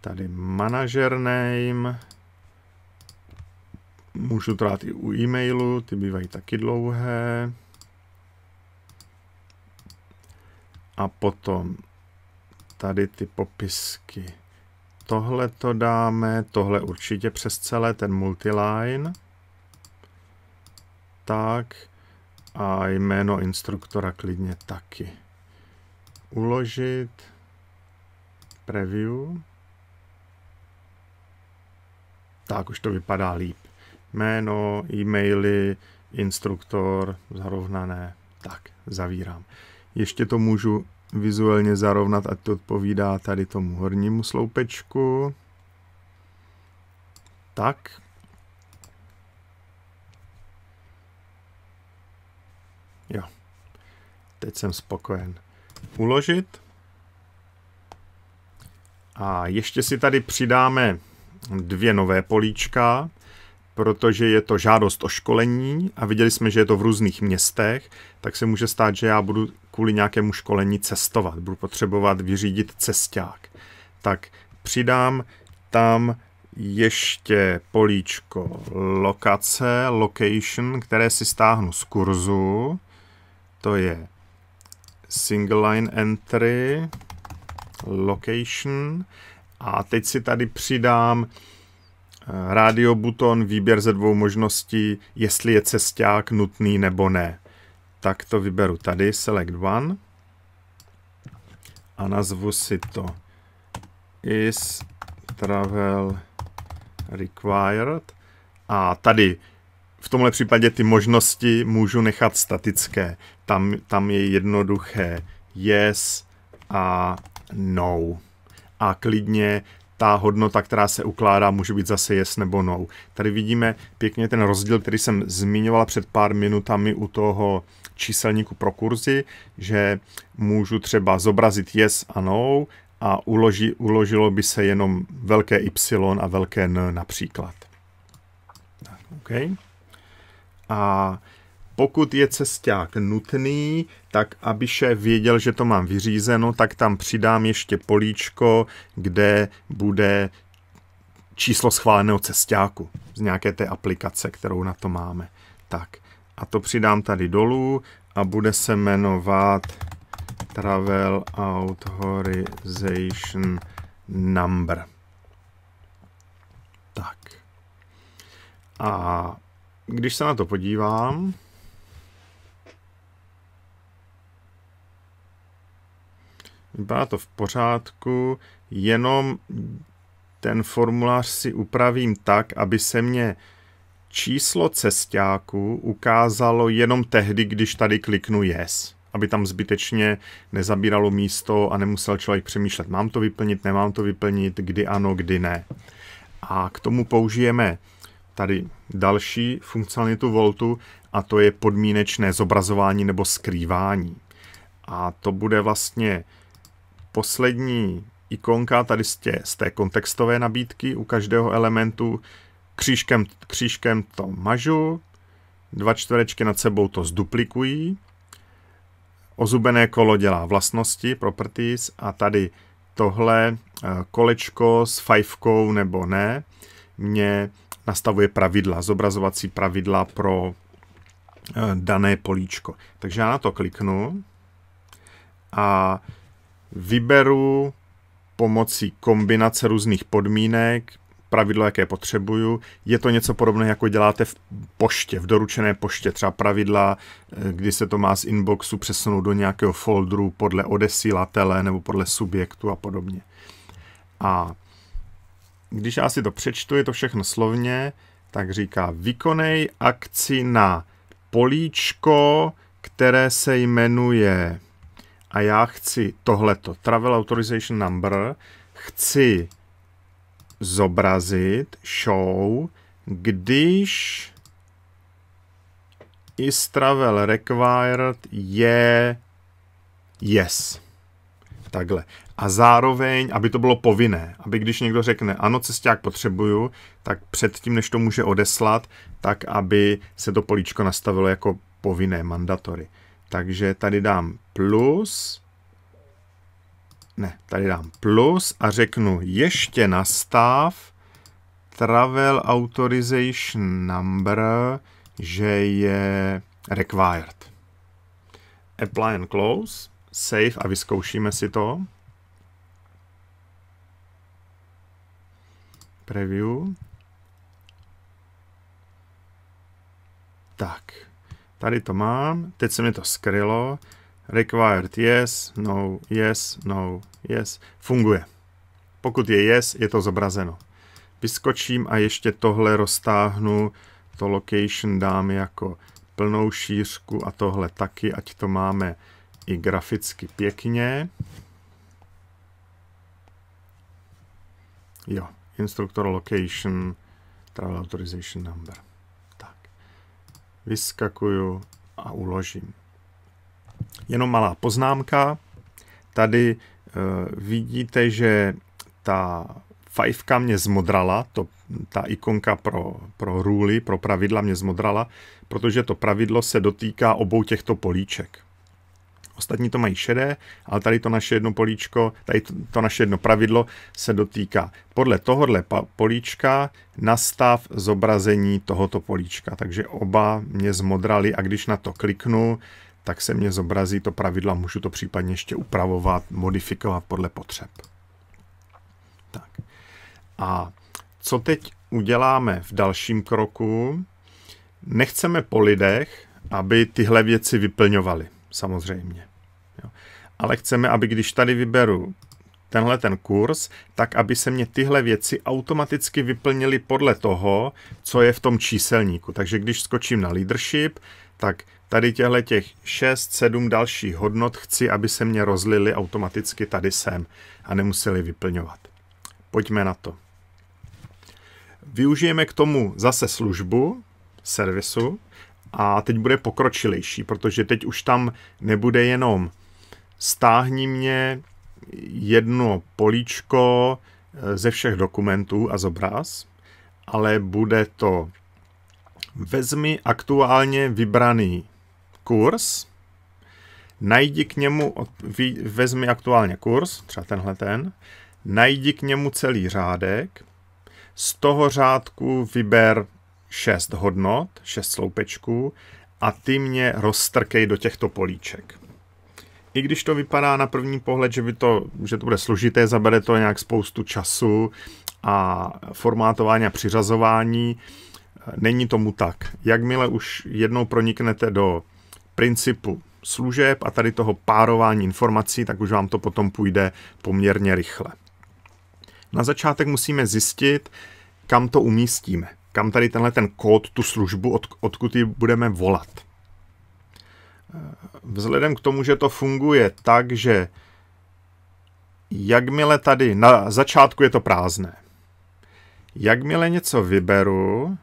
tady manager name. Můžu to dát i u e-mailu, ty bývají taky dlouhé. A potom tady ty popisky tohle to dáme, tohle určitě přes celé, ten multiline. Tak a jméno instruktora klidně taky. Uložit preview. Tak, už to vypadá líp. Jméno, e-maily, instruktor, zarovnané. Tak, zavírám. Ještě to můžu vizuálně zarovnat, ať to odpovídá tady tomu hornímu sloupečku. Tak. Jo. Teď jsem spokojen. Uložit. A ještě si tady přidáme dvě nové políčka, protože je to žádost o školení a viděli jsme, že je to v různých městech, tak se může stát, že já budu kvůli nějakému školení cestovat, budu potřebovat vyřídit cesták, tak přidám tam ještě políčko lokace, location, které si stáhnu z kurzu. To je single line entry, location a teď si tady přidám eh, radio buton, výběr ze dvou možností, jestli je cesták nutný nebo ne tak to vyberu tady, select one a nazvu si to is travel required a tady v tomhle případě ty možnosti můžu nechat statické. Tam, tam je jednoduché yes a no. A klidně ta hodnota, která se ukládá, může být zase yes nebo no. Tady vidíme pěkně ten rozdíl, který jsem zmiňoval před pár minutami u toho číselníku pro kurzy, že můžu třeba zobrazit yes a no a uloži, uložilo by se jenom velké Y a velké N například. Okay. A pokud je cesták nutný, tak aby se věděl, že to mám vyřízeno, tak tam přidám ještě políčko, kde bude číslo schváleného cestáku z nějaké té aplikace, kterou na to máme. Tak a to přidám tady dolů a bude se jmenovat Travel Authorization Number. Tak. A když se na to podívám, vypadá to v pořádku, jenom ten formulář si upravím tak, aby se mě číslo cestáku ukázalo jenom tehdy, když tady kliknu yes aby tam zbytečně nezabíralo místo a nemusel člověk přemýšlet, mám to vyplnit, nemám to vyplnit, kdy ano, kdy ne. A k tomu použijeme tady další funkcionalitu Voltu a to je podmínečné zobrazování nebo skrývání. A to bude vlastně poslední ikonka tady z té kontextové nabídky u každého elementu, křížkem, křížkem to mažu, dva čtverečky nad sebou to zduplikují, ozubené kolo dělá vlastnosti, properties a tady tohle eh, kolečko s fajfkou nebo ne mě nastavuje pravidla, zobrazovací pravidla pro eh, dané políčko. Takže já na to kliknu a vyberu pomocí kombinace různých podmínek pravidlo, jaké potřebuju. Je to něco podobné, jako děláte v poště, v doručené poště, třeba pravidla, eh, kdy se to má z inboxu přesunout do nějakého folderu podle odesílatele nebo podle subjektu a podobně. A když já si to přečtu, je to všechno slovně, tak říká, vykonej akci na políčko, které se jmenuje a já chci tohleto, Travel Authorization Number, chci zobrazit show, když is travel required je yes. Takhle. A zároveň, aby to bylo povinné, aby když někdo řekne, ano, cesták potřebuju, tak předtím, než to může odeslat, tak aby se to políčko nastavilo jako povinné mandatory. Takže tady dám plus ne, tady dám plus a řeknu ještě nastav travel authorization number, že je required. Apply and close, save a vyzkoušíme si to. Preview. Tak, tady to mám, teď se mi to skrylo, required yes, no, yes, no, yes, funguje. Pokud je yes, je to zobrazeno. Vyskočím a ještě tohle roztáhnu, to location dám jako plnou šířku a tohle taky, ať to máme i graficky pěkně. Jo, instructor location, travel authorization number. Tak, vyskakuju a uložím. Jenom malá poznámka. Tady eh, vidíte, že ta fajfka mě zmodrala, to, ta ikonka pro, pro růly, pro pravidla mě zmodrala, protože to pravidlo se dotýká obou těchto políček. Ostatní to mají šedé, ale tady to naše jedno políčko, tady to, to naše jedno pravidlo se dotýká podle tohohle políčka nastav zobrazení tohoto políčka. Takže oba mě zmodrali a když na to kliknu, tak se mě zobrazí to pravidlo a můžu to případně ještě upravovat, modifikovat podle potřeb. Tak. A co teď uděláme v dalším kroku? Nechceme po lidech, aby tyhle věci vyplňovaly, samozřejmě. Jo. Ale chceme, aby když tady vyberu tenhle ten kurz, tak aby se mě tyhle věci automaticky vyplnily podle toho, co je v tom číselníku. Takže když skočím na leadership, tak tady těhle těch 6, 7 dalších hodnot chci, aby se mě rozlily automaticky tady sem a nemuseli vyplňovat. Pojďme na to. Využijeme k tomu zase službu servisu a teď bude pokročilejší, protože teď už tam nebude jenom stáhni mě jedno políčko eh, ze všech dokumentů a zobraz, ale bude to Vezmi aktuálně vybraný kurz, najdi k němu, vezmi aktuálně kurz, třeba tenhle ten, najdi k němu celý řádek, z toho řádku vyber 6 hodnot, 6 sloupečků a ty mě roztrkej do těchto políček. I když to vypadá na první pohled, že, by to, že to bude složité, zabere to nějak spoustu času a formátování a přiřazování, Není tomu tak. Jakmile už jednou proniknete do principu služeb a tady toho párování informací, tak už vám to potom půjde poměrně rychle. Na začátek musíme zjistit, kam to umístíme, kam tady tenhle ten kód, tu službu, od, odkud ji budeme volat. Eh, vzhledem k tomu, že to funguje tak, že jakmile tady, na začátku je to prázdné, jakmile něco vyberu,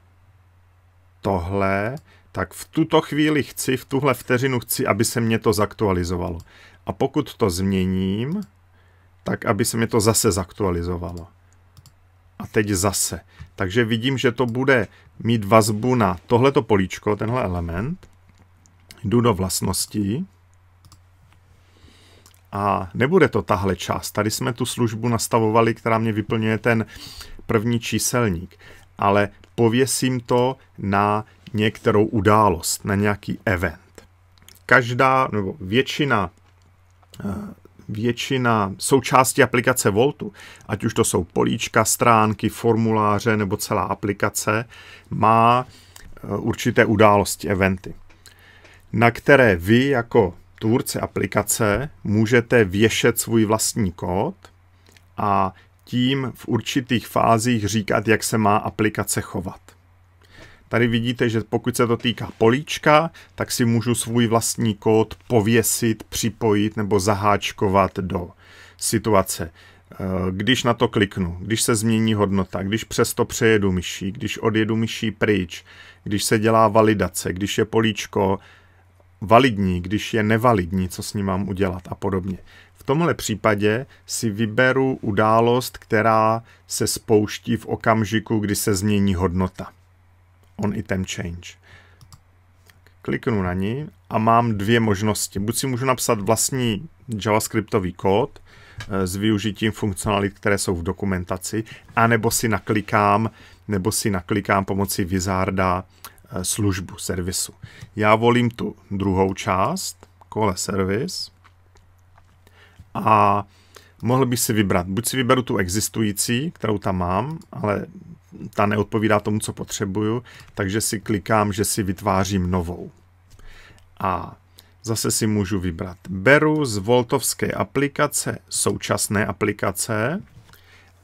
tohle, tak v tuto chvíli chci, v tuhle vteřinu chci, aby se mě to zaktualizovalo. A pokud to změním, tak aby se mě to zase zaktualizovalo. A teď zase. Takže vidím, že to bude mít vazbu na tohleto políčko, tenhle element. Jdu do vlastností. A nebude to tahle část. Tady jsme tu službu nastavovali, která mě vyplňuje ten první číselník. Ale pověsím to na některou událost, na nějaký event. Každá, nebo většina eh, většina součástí aplikace Voltu, ať už to jsou políčka, stránky, formuláře nebo celá aplikace, má eh, určité události, eventy, na které vy jako tvůrce aplikace můžete věšet svůj vlastní kód a tím v určitých fázích říkat, jak se má aplikace chovat. Tady vidíte, že pokud se to týká políčka, tak si můžu svůj vlastní kód pověsit, připojit nebo zaháčkovat do situace. Eh, když na to kliknu, když se změní hodnota, když přesto přejedu myší, když odjedu myší pryč, když se dělá validace, když je políčko validní, když je nevalidní, co s ním mám udělat a podobně tomhle případě si vyberu událost, která se spouští v okamžiku, kdy se změní hodnota. On item change. Kliknu na ní a mám dvě možnosti. Buď si můžu napsat vlastní javascriptový kód eh, s využitím funkcionalit, které jsou v dokumentaci, anebo si naklikám, nebo si naklikám pomocí Wizarda eh, službu, servisu. Já volím tu druhou část, kole service, a mohl bych si vybrat. Buď si vyberu tu existující, kterou tam mám, ale ta neodpovídá tomu, co potřebuju, takže si klikám, že si vytvářím novou. A zase si můžu vybrat. Beru z voltovské aplikace současné aplikace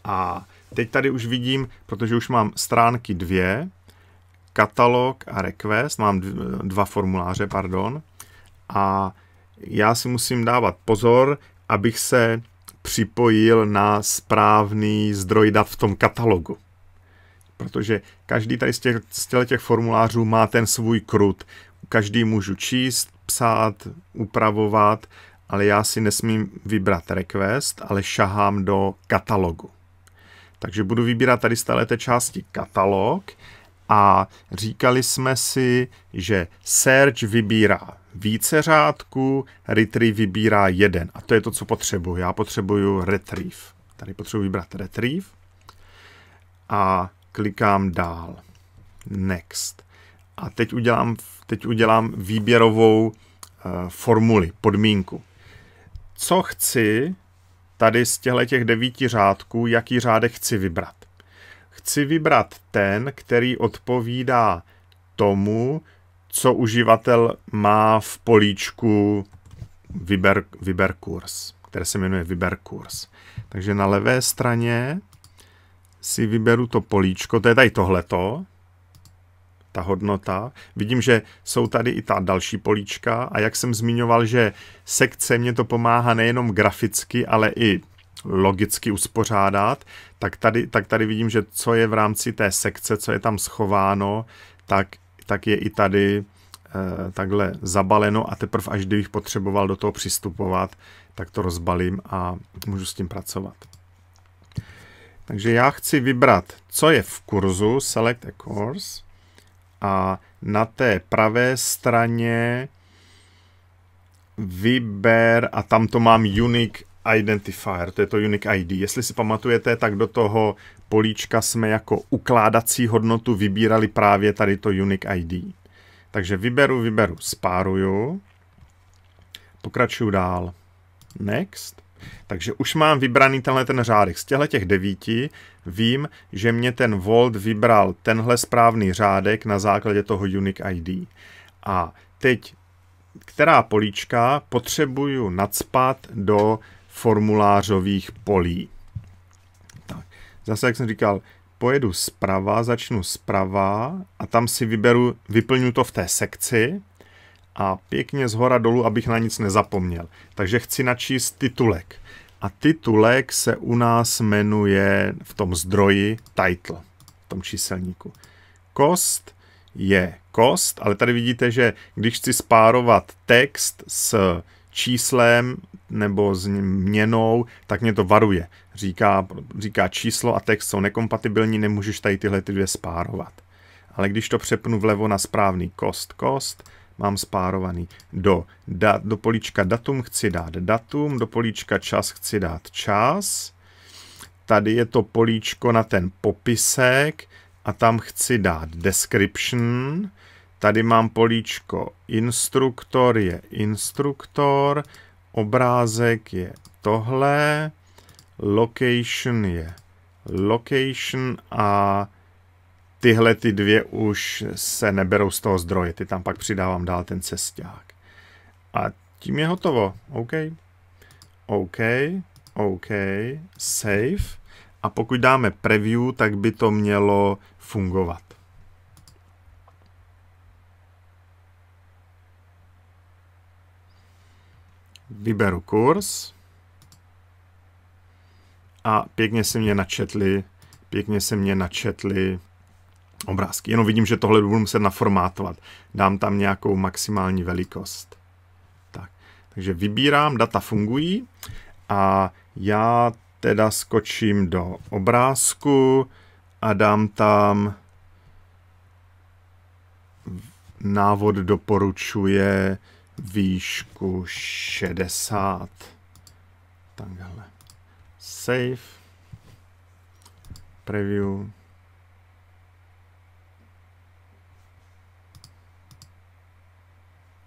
a teď tady už vidím, protože už mám stránky dvě, katalog a request, mám dva formuláře, pardon, a já si musím dávat pozor, abych se připojil na správný zdroj dat v tom katalogu. Protože každý tady z, těch, z těch formulářů má ten svůj krut. Každý můžu číst, psát, upravovat, ale já si nesmím vybrat request, ale šahám do katalogu. Takže budu vybírat tady z té části katalog a říkali jsme si, že search vybírá více řádků, retrieve vybírá jeden. A to je to, co potřebuji. Já potřebuju retrieve. Tady potřebuji vybrat retrieve a klikám dál. Next. A teď udělám, teď udělám výběrovou uh, formuli, podmínku. Co chci tady z těchto těch devíti řádků, jaký řádek chci vybrat? Chci vybrat ten, který odpovídá tomu, co uživatel má v políčku vyber, vyber kurz, které se jmenuje vyber kurz. Takže na levé straně si vyberu to políčko, to je tady tohleto, ta hodnota. Vidím, že jsou tady i ta další políčka a jak jsem zmiňoval, že sekce mě to pomáhá nejenom graficky, ale i logicky uspořádat, tak tady, tak tady vidím, že co je v rámci té sekce, co je tam schováno, tak tak je i tady eh, takhle zabaleno a teprve až kdybych potřeboval do toho přistupovat, tak to rozbalím a můžu s tím pracovat. Takže já chci vybrat, co je v kurzu, select a course a na té pravé straně vyber a tam to mám unique identifier, to je to unique ID. Jestli si pamatujete, tak do toho políčka jsme jako ukládací hodnotu vybírali právě tady to unique ID. Takže vyberu, vyberu, spáruju, pokračuju dál, next. Takže už mám vybraný tenhle ten řádek. Z těchto těch devíti vím, že mě ten Volt vybral tenhle správný řádek na základě toho Unique ID. A teď, která políčka potřebuju nadspat do formulářových polí. Zase, jak jsem říkal, pojedu zprava, začnu zprava a tam si vyberu, vyplňu to v té sekci a pěkně z hora dolů, abych na nic nezapomněl. Takže chci načíst titulek. A titulek se u nás jmenuje v tom zdroji title, v tom číselníku. Kost je kost, ale tady vidíte, že když chci spárovat text s číslem nebo s měnou, tak mě to varuje říká, říká číslo a text jsou nekompatibilní, nemůžeš tady tyhle ty dvě spárovat. Ale když to přepnu vlevo na správný kost, kost, mám spárovaný. Do, da, do políčka datum chci dát datum, do políčka čas chci dát čas, tady je to políčko na ten popisek a tam chci dát description, tady mám políčko instruktor je instruktor, obrázek je tohle, location je location a tyhle ty dvě už se neberou z toho zdroje, ty tam pak přidávám dál ten cesták. A tím je hotovo, OK. OK, OK, save. A pokud dáme preview, tak by to mělo fungovat. Vyberu kurz a pěkně se mě načetli, pěkně se mě načetli obrázky. Jenom vidím, že tohle budu muset naformátovat. Dám tam nějakou maximální velikost. Tak, takže vybírám, data fungují a já teda skočím do obrázku a dám tam návod doporučuje výšku 60. Takhle save, preview,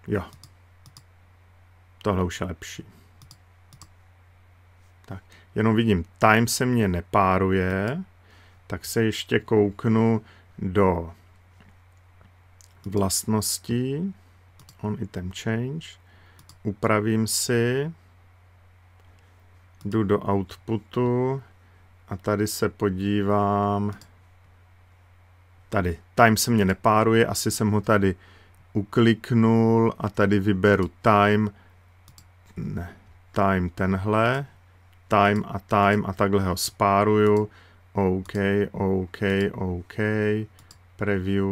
jo, tohle už je lepší. Tak, jenom vidím, time se mě nepáruje, tak se ještě kouknu do vlastností, on item change, upravím si, jdu do outputu a tady se podívám. Tady, time se mě nepáruje, asi jsem ho tady ukliknul a tady vyberu time, ne, time tenhle, time a time a takhle ho spáruju. OK, OK, OK, preview.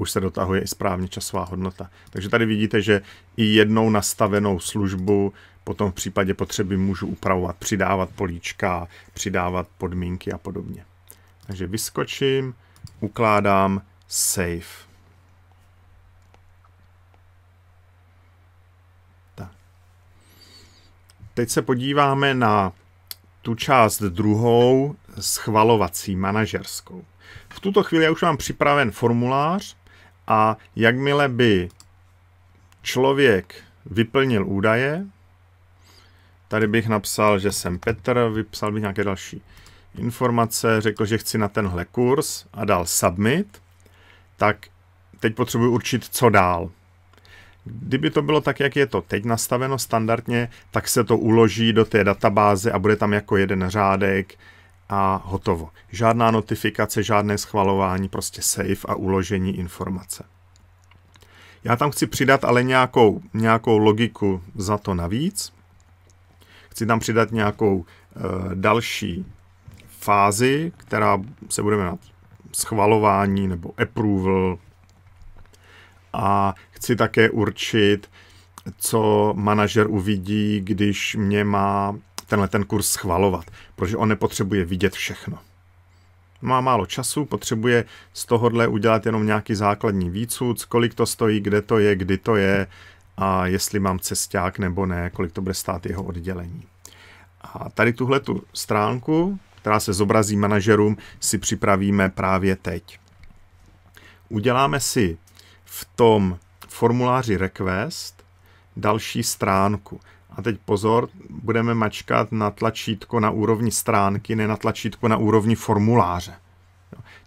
už se dotahuje i správně časová hodnota. Takže tady vidíte, že i jednou nastavenou službu potom v případě potřeby můžu upravovat, přidávat políčka, přidávat podmínky a podobně. Takže vyskočím, ukládám save. Tak. Teď se podíváme na tu část druhou schvalovací, manažerskou. V tuto chvíli já už mám připraven formulář, a jakmile by člověk vyplnil údaje, tady bych napsal, že jsem Petr, vypsal bych nějaké další informace, řekl, že chci na tenhle kurz a dal submit, tak teď potřebuji určit, co dál. Kdyby to bylo tak, jak je to teď nastaveno standardně, tak se to uloží do té databáze a bude tam jako jeden řádek, a hotovo. Žádná notifikace, žádné schvalování, prostě save a uložení informace. Já tam chci přidat ale nějakou, nějakou logiku za to navíc. Chci tam přidat nějakou e, další fázi, která se bude jmenovat schvalování nebo approval. A chci také určit, co manažer uvidí, když mě má tenhle ten kurz schvalovat, protože on nepotřebuje vidět všechno. Má málo času, potřebuje z tohohle udělat jenom nějaký základní výcud, kolik to stojí, kde to je, kdy to je a jestli mám cesták nebo ne, kolik to bude stát jeho oddělení. A tady tuhle tu stránku, která se zobrazí manažerům, si připravíme právě teď. Uděláme si v tom formuláři request další stránku a teď pozor, budeme mačkat na tlačítko na úrovni stránky, ne na tlačítko na úrovni formuláře.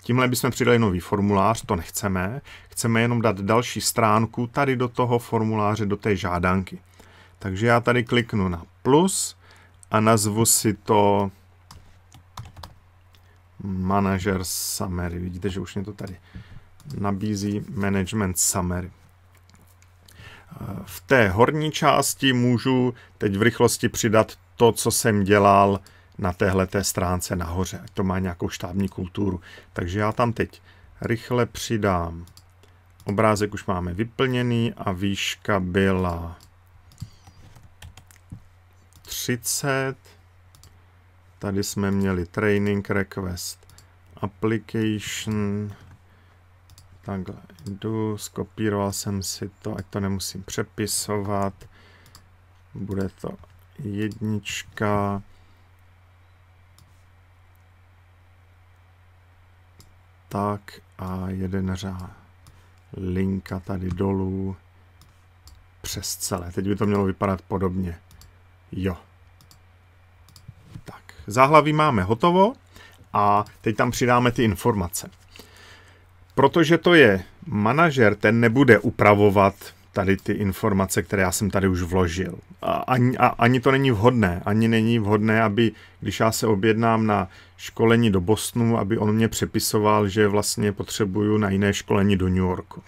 Tímhle bychom přidali nový formulář, to nechceme. Chceme jenom dát další stránku tady do toho formuláře, do té žádanky. Takže já tady kliknu na plus a nazvu si to manager summary. Vidíte, že už mě to tady nabízí management summary. V té horní části můžu teď v rychlosti přidat to, co jsem dělal na téhle té stránce nahoře. To má nějakou štábní kulturu. Takže já tam teď rychle přidám. Obrázek už máme vyplněný a výška byla 30. Tady jsme měli training request application Takhle jdu, skopíroval jsem si to, ať to nemusím přepisovat. Bude to jednička. Tak a jeden řád. Linka tady dolů. Přes celé. Teď by to mělo vypadat podobně. Jo. Tak, záhlaví máme hotovo a teď tam přidáme ty informace protože to je manažer, ten nebude upravovat tady ty informace, které já jsem tady už vložil. A ani, a ani to není vhodné. Ani není vhodné, aby, když já se objednám na školení do Bosnu, aby on mě přepisoval, že vlastně potřebuju na jiné školení do New Yorku.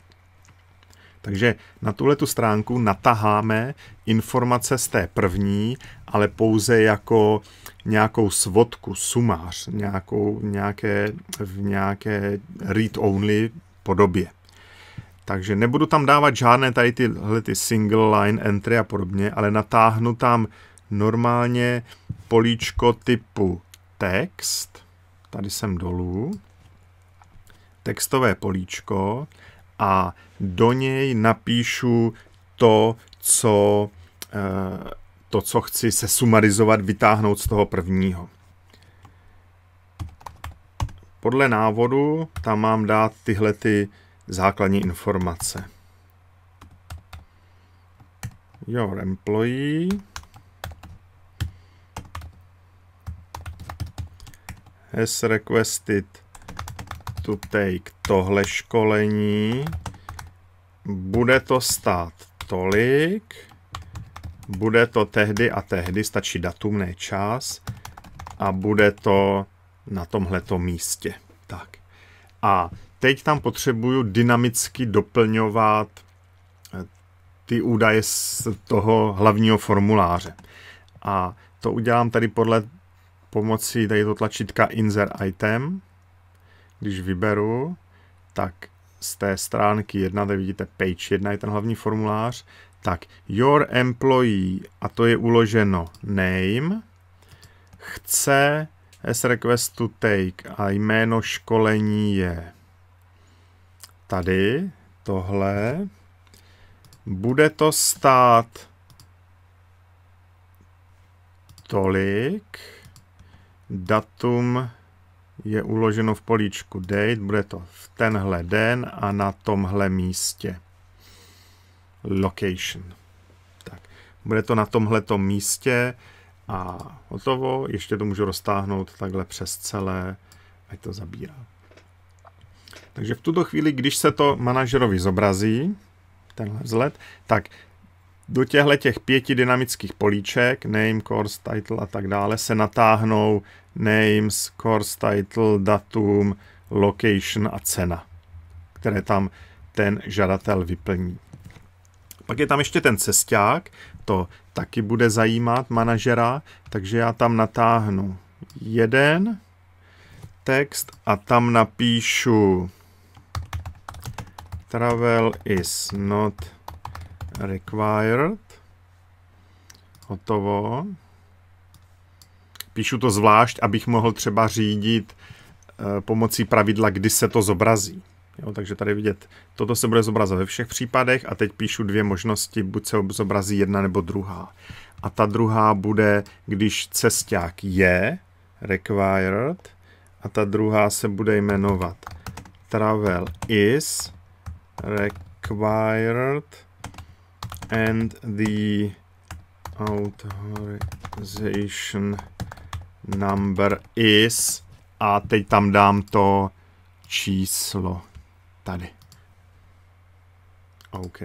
Takže na tuhle tu stránku nataháme informace z té první ale pouze jako nějakou svodku, sumář, nějakou, nějaké, v nějaké read-only podobě. Takže nebudu tam dávat žádné tady tyhle ty single line entry a podobně, ale natáhnu tam normálně políčko typu text, tady jsem dolů, textové políčko a do něj napíšu to, co eh, to, co chci se sumarizovat, vytáhnout z toho prvního. Podle návodu tam mám dát tyhle ty základní informace. Your employee has requested to take tohle školení. Bude to stát tolik bude to tehdy a tehdy, stačí datum, ne čas, a bude to na tomhleto místě. Tak. A teď tam potřebuju dynamicky doplňovat eh, ty údaje z toho hlavního formuláře. A to udělám tady podle pomocí tady to tlačítka Insert Item. Když vyberu, tak z té stránky 1, tady vidíte page 1 je ten hlavní formulář, tak, your employee, a to je uloženo name, chce s request to take a jméno školení je tady, tohle. Bude to stát tolik. Datum je uloženo v políčku date, bude to v tenhle den a na tomhle místě location. Tak, bude to na tomhletom místě a hotovo. Ještě to můžu roztáhnout takhle přes celé, ať to zabírá. Takže v tuto chvíli, když se to manažerovi zobrazí, tenhle vzhled, tak do těchto těch pěti dynamických políček, name, course, title a tak dále, se natáhnou names, course, title, datum, location a cena, které tam ten žadatel vyplní. Pak je tam ještě ten cesták, to taky bude zajímat manažera, takže já tam natáhnu jeden text a tam napíšu travel is not required. Hotovo. Píšu to zvlášť, abych mohl třeba řídit eh, pomocí pravidla, kdy se to zobrazí. Jo, takže tady vidět, toto se bude zobrazovat ve všech případech a teď píšu dvě možnosti, buď se zobrazí jedna nebo druhá. A ta druhá bude, když cesták je required a ta druhá se bude jmenovat travel is required and the authorization number is a teď tam dám to číslo tady. OK.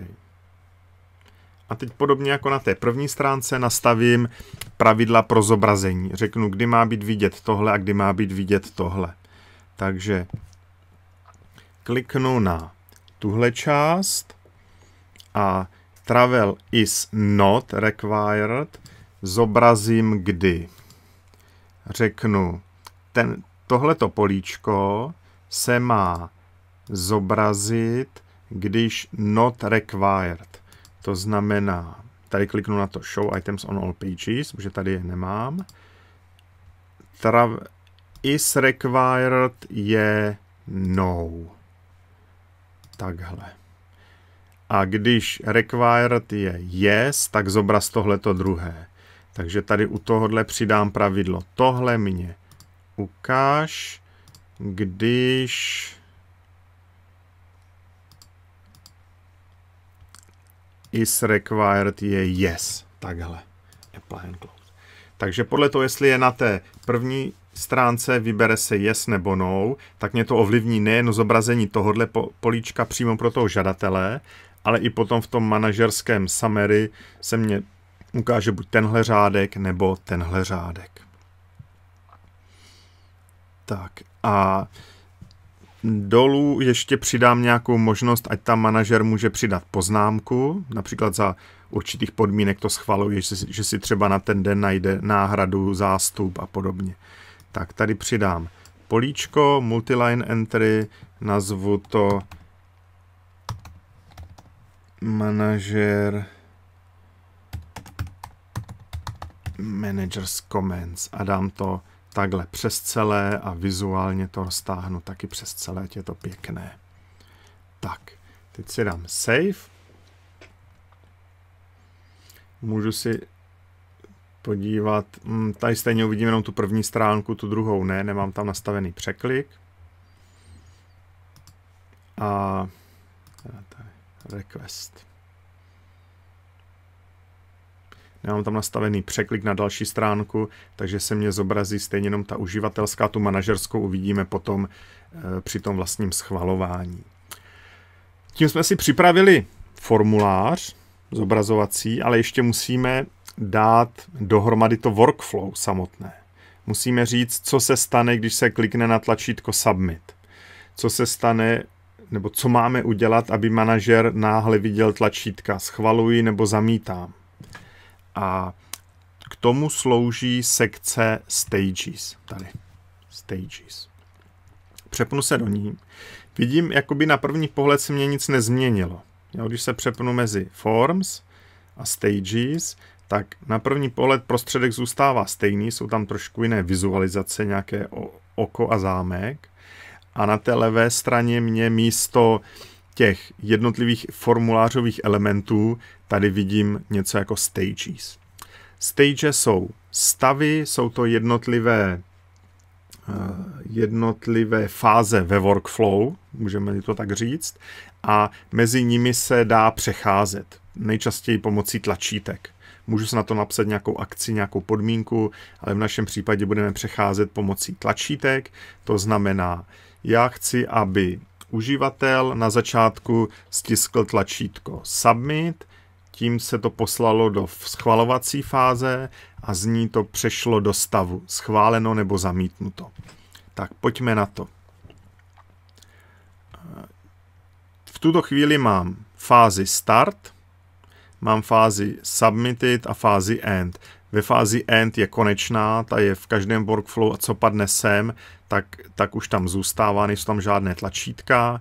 A teď podobně jako na té první stránce nastavím pravidla pro zobrazení. Řeknu, kdy má být vidět tohle a kdy má být vidět tohle. Takže kliknu na tuhle část a travel is not required zobrazím kdy. Řeknu, ten, tohleto políčko se má zobrazit, když not required. To znamená, tady kliknu na to show items on all pages, protože tady je nemám. Trav is required je no. Takhle. A když required je yes, tak zobraz tohleto druhé. Takže tady u tohohle přidám pravidlo. Tohle mě ukáž, když is required je yes. Takhle. Apply and close. Takže podle toho, jestli je na té první stránce vybere se yes nebo no, tak mě to ovlivní nejen zobrazení tohohle políčka přímo pro toho žadatele, ale i potom v tom manažerském summary se mě ukáže buď tenhle řádek nebo tenhle řádek. Tak a dolů ještě přidám nějakou možnost, ať tam manažer může přidat poznámku, například za určitých podmínek to schvaluje, že, že si třeba na ten den najde náhradu, zástup a podobně. Tak tady přidám políčko, multiline entry, nazvu to manažer managers comments a dám to takhle přes celé a vizuálně to roztáhnu taky přes celé, je to pěkné. Tak, teď si dám save. Můžu si podívat, hmm, tady stejně uvidím jenom tu první stránku, tu druhou ne, nemám tam nastavený překlik. A tady, request. já mám tam nastavený překlik na další stránku, takže se mě zobrazí stejně jenom ta uživatelská, tu manažerskou uvidíme potom eh, při tom vlastním schvalování. Tím jsme si připravili formulář zobrazovací, ale ještě musíme dát dohromady to workflow samotné. Musíme říct, co se stane, když se klikne na tlačítko Submit. Co se stane, nebo co máme udělat, aby manažer náhle viděl tlačítka schvaluji nebo zamítám. A k tomu slouží sekce stages. Tady. Stages. Přepnu se do ní. Vidím, jakoby na první pohled se mě nic nezměnilo. Jo, když se přepnu mezi forms a stages, tak na první pohled prostředek zůstává stejný, jsou tam trošku jiné vizualizace, nějaké oko a zámek. A na té levé straně mě místo těch jednotlivých formulářových elementů tady vidím něco jako stages. Stage jsou stavy, jsou to jednotlivé eh, jednotlivé fáze ve workflow, můžeme to tak říct, a mezi nimi se dá přecházet, nejčastěji pomocí tlačítek. Můžu se na to napsat nějakou akci, nějakou podmínku, ale v našem případě budeme přecházet pomocí tlačítek, to znamená, já chci, aby uživatel na začátku stiskl tlačítko Submit, tím se to poslalo do schvalovací fáze a z ní to přešlo do stavu schváleno nebo zamítnuto. Tak pojďme na to. V tuto chvíli mám fázi start, mám fázi submitted a fázi end. Ve fázi end je konečná, ta je v každém workflow a co padne sem, tak, tak už tam zůstává, nejsou tam žádné tlačítka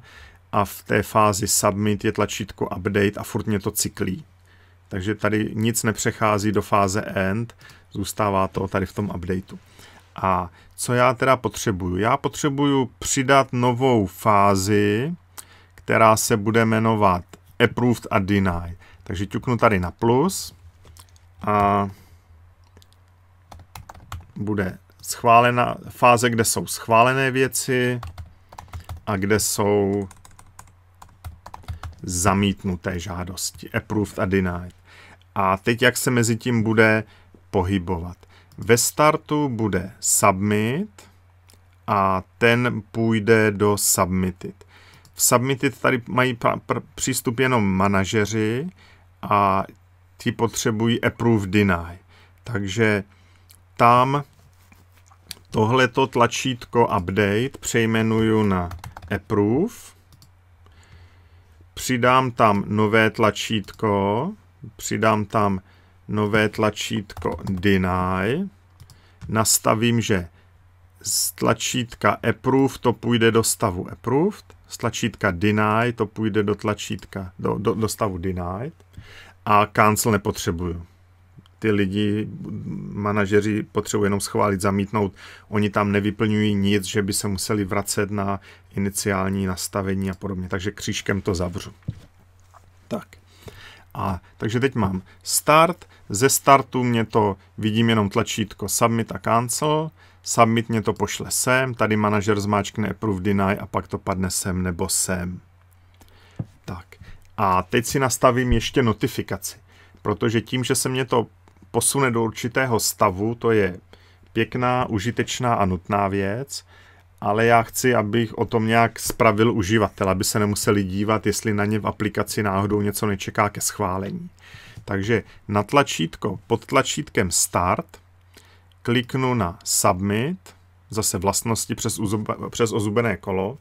a v té fázi submit je tlačítko update a furt mě to cyklí. Takže tady nic nepřechází do fáze end, zůstává to tady v tom updateu. A co já teda potřebuju? Já potřebuju přidat novou fázi, která se bude jmenovat approved a deny. Takže ťuknu tady na plus a bude schválena fáze, kde jsou schválené věci a kde jsou zamítnuté žádosti, approved a denied. A teď, jak se mezi tím bude pohybovat. Ve startu bude submit a ten půjde do submitted. V submitted tady mají přístup jenom manažeři a ti potřebují approve deny. Takže tam tohleto tlačítko update přejmenuju na approve, přidám tam nové tlačítko přidám tam nové tlačítko Deny, nastavím, že z tlačítka Approve to půjde do stavu Approved, z tlačítka Deny to půjde do tlačítka, do, do, do stavu Denied a Cancel nepotřebuju. Ty lidi, manažeři potřebují jenom schválit, zamítnout. Oni tam nevyplňují nic, že by se museli vracet na iniciální nastavení a podobně. Takže křížkem to zavřu. Tak. A takže teď mám start, ze startu mě to, vidím jenom tlačítko submit a cancel, submit mě to pošle sem, tady manažer zmáčkne approve deny a pak to padne sem nebo sem. Tak a teď si nastavím ještě notifikaci, protože tím, že se mě to posune do určitého stavu, to je pěkná, užitečná a nutná věc, ale já chci, abych o tom nějak spravil uživatel, aby se nemuseli dívat, jestli na ně v aplikaci náhodou něco nečeká ke schválení. Takže na tlačítko pod tlačítkem Start kliknu na Submit, zase vlastnosti přes, uzube, přes ozubené kolo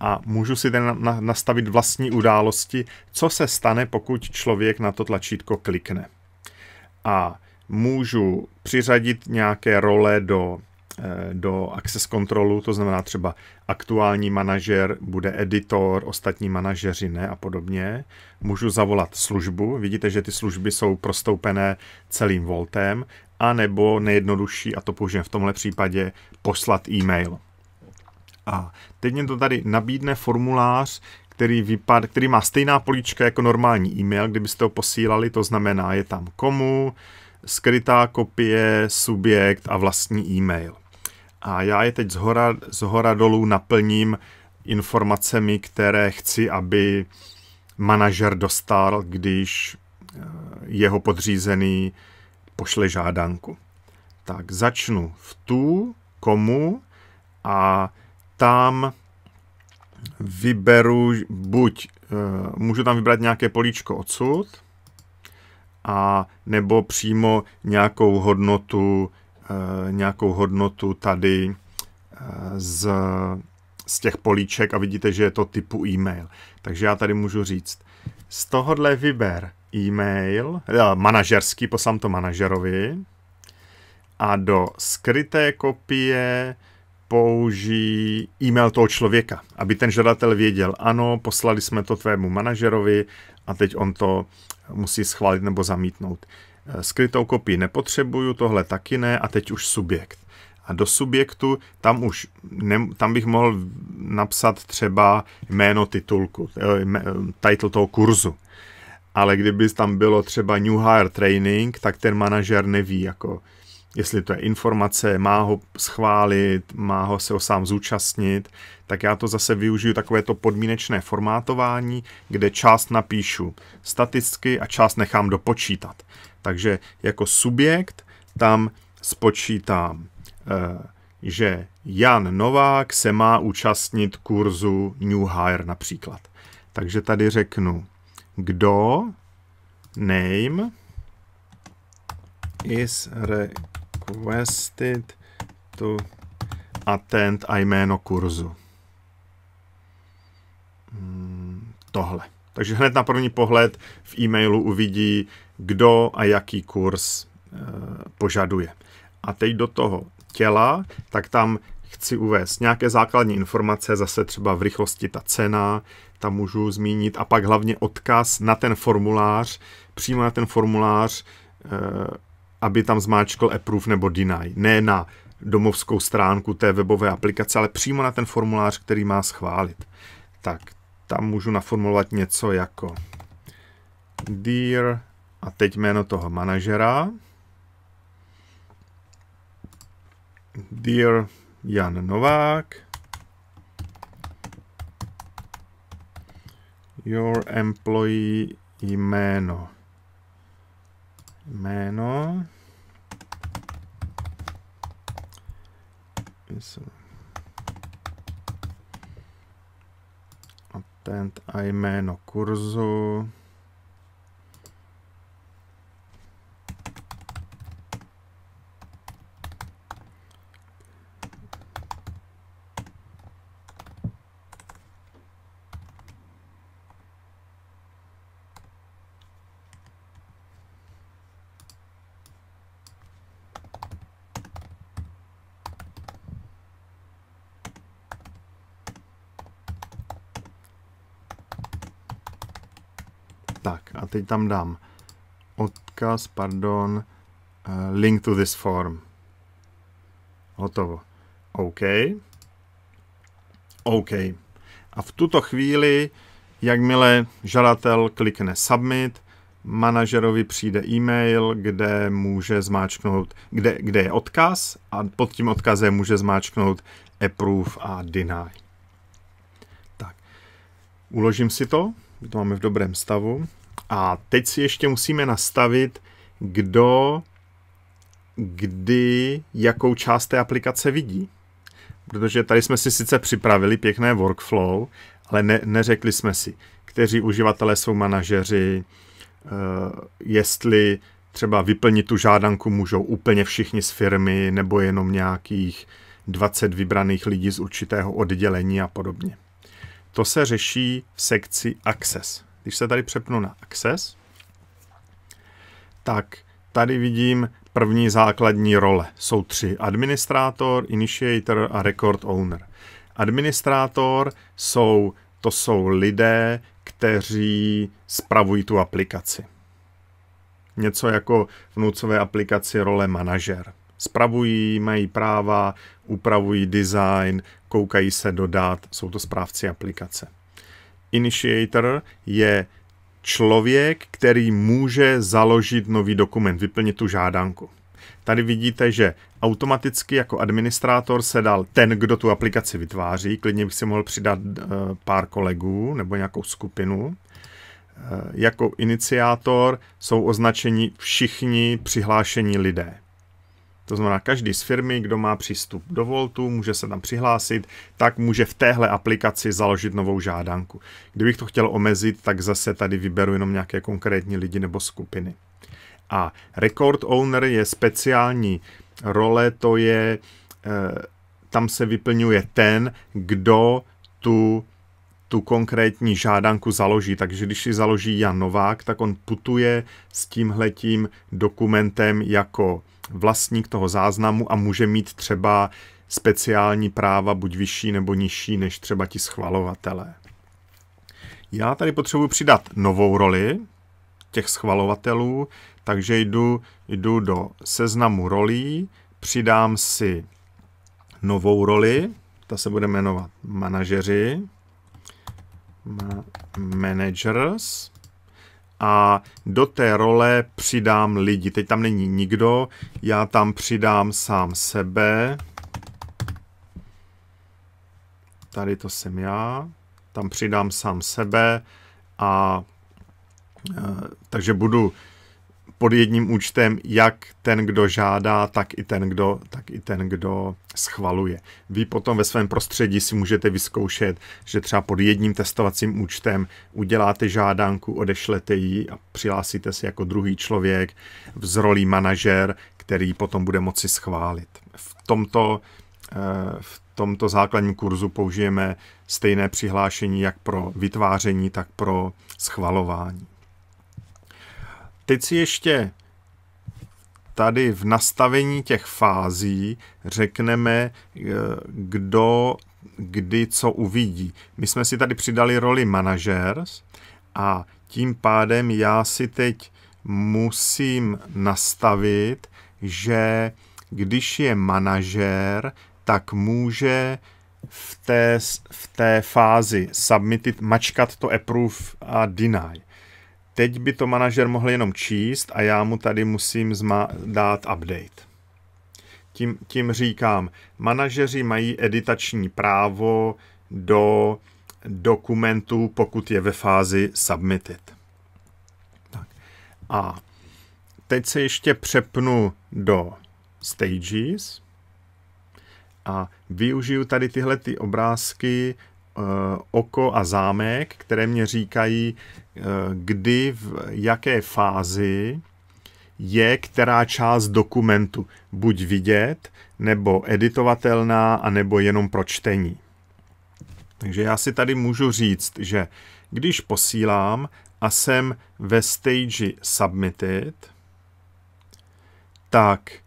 a můžu si ten na, na, nastavit vlastní události, co se stane, pokud člověk na to tlačítko klikne. A můžu přiřadit nějaké role do Eh, do access kontrolu, to znamená třeba aktuální manažer bude editor, ostatní manažeři ne a podobně. Můžu zavolat službu, vidíte, že ty služby jsou prostoupené celým voltem, a nebo nejjednodušší, a to použijeme v tomhle případě, poslat e-mail. A teď mě to tady nabídne formulář, který, vypad, který má stejná políčka jako normální e-mail, kdybyste ho posílali, to znamená, je tam komu, skrytá kopie, subjekt a vlastní e-mail a já je teď zhora, zhora dolů naplním informacemi, které chci, aby manažer dostal, když eh, jeho podřízený pošle žádanku. Tak začnu v tu, komu a tam vyberu buď, eh, můžu tam vybrat nějaké políčko odsud, a nebo přímo nějakou hodnotu Eh, nějakou hodnotu tady eh, z, z těch políček a vidíte, že je to typu e-mail. Takže já tady můžu říct, z tohohle vyber e-mail, eh, manažerský, poslám to manažerovi a do skryté kopie použij e-mail toho člověka, aby ten žadatel věděl, ano, poslali jsme to tvému manažerovi a teď on to musí schválit nebo zamítnout. Eh, skrytou kopii nepotřebuju, tohle taky ne a teď už subjekt. A do subjektu tam už, ne, tam bych mohl napsat třeba jméno titulku, eh, eh, title toho kurzu. Ale kdyby tam bylo třeba New Hire Training, tak ten manažer neví, jako, jestli to je informace, má ho schválit, má ho se ho sám zúčastnit, tak já to zase využiju takovéto podmínečné formátování, kde část napíšu staticky a část nechám dopočítat. Takže jako subjekt tam spočítám, eh, že Jan Novák se má účastnit kurzu New Hire například. Takže tady řeknu, kdo name is requested to attend a jméno kurzu. Hmm, tohle. Takže hned na první pohled v e-mailu uvidí, kdo a jaký kurz eh, požaduje. A teď do toho těla, tak tam chci uvést nějaké základní informace, zase třeba v rychlosti ta cena, tam můžu zmínit, a pak hlavně odkaz na ten formulář, přímo na ten formulář, eh, aby tam zmáčkl approve nebo deny. Ne na domovskou stránku té webové aplikace, ale přímo na ten formulář, který má schválit. Tak tam můžu naformulovat něco jako Dear a teď jméno toho manažera. Dear Jan Novák. Your employee jméno. Jméno. A a jméno kurzu. Tak a teď tam dám odkaz, pardon, eh, link to this form. Hotovo. OK. OK. A v tuto chvíli, jakmile žadatel klikne submit, manažerovi přijde e-mail, kde může zmáčknout, kde, kde je odkaz a pod tím odkazem může zmáčknout approve a deny. Tak, uložím si to, to máme v dobrém stavu. A teď si ještě musíme nastavit, kdo, kdy, jakou část té aplikace vidí. Protože tady jsme si sice připravili pěkné workflow, ale ne, neřekli jsme si, kteří uživatelé jsou manažeři, eh, jestli třeba vyplnit tu žádanku můžou úplně všichni z firmy nebo jenom nějakých 20 vybraných lidí z určitého oddělení a podobně. To se řeší v sekci Access. Když se tady přepnu na Access, tak tady vidím první základní role. Jsou tři. Administrátor, Initiator a Record Owner. Administrátor jsou, to jsou lidé, kteří spravují tu aplikaci. Něco jako v nucové aplikaci role manažer. Spravují, mají práva, upravují design, koukají se do dat, jsou to správci aplikace initiator je člověk, který může založit nový dokument, vyplnit tu žádanku. Tady vidíte, že automaticky jako administrátor se dal ten, kdo tu aplikaci vytváří. Klidně bych si mohl přidat eh, pár kolegů nebo nějakou skupinu. Eh, jako iniciátor jsou označeni všichni přihlášení lidé. To znamená, každý z firmy, kdo má přístup do Voltu, může se tam přihlásit, tak může v téhle aplikaci založit novou žádanku. Kdybych to chtěl omezit, tak zase tady vyberu jenom nějaké konkrétní lidi nebo skupiny. A Record Owner je speciální role, to je, eh, tam se vyplňuje ten, kdo tu tu konkrétní žádanku založí. Takže když si založí Jan Novák, tak on putuje s tímhletím dokumentem jako vlastník toho záznamu a může mít třeba speciální práva buď vyšší nebo nižší než třeba ti schvalovatelé. Já tady potřebuji přidat novou roli těch schvalovatelů, takže jdu, jdu do seznamu rolí, přidám si novou roli, ta se bude jmenovat manažeři, managers, a do té role přidám lidi. Teď tam není nikdo, já tam přidám sám sebe. Tady to jsem já. Tam přidám sám sebe a e, takže budu pod jedním účtem jak ten, kdo žádá, tak i ten, kdo, tak i ten, kdo schvaluje. Vy potom ve svém prostředí si můžete vyzkoušet, že třeba pod jedním testovacím účtem uděláte žádanku, odešlete ji a přihlásíte se jako druhý člověk v zrolí manažer, který potom bude moci schválit. V tomto, eh, v tomto základním kurzu použijeme stejné přihlášení jak pro vytváření, tak pro schvalování teď si ještě tady v nastavení těch fází řekneme, eh, kdo kdy co uvidí. My jsme si tady přidali roli manažers a tím pádem já si teď musím nastavit, že když je manažer, tak může v té, v té fázi submitit, mačkat to approve a deny teď by to manažer mohl jenom číst a já mu tady musím zma- dát update. Tím, tím říkám, manažeři mají editační právo do dokumentu, pokud je ve fázi submitted. Tak. A teď se ještě přepnu do stages a využiju tady tyhle ty obrázky Eh, oko a zámek, které mě říkají, eh, kdy, v jaké fázi je která část dokumentu buď vidět, nebo editovatelná, anebo jenom pro čtení. Takže já si tady můžu říct, že když posílám a jsem ve stage submitted, tak eh,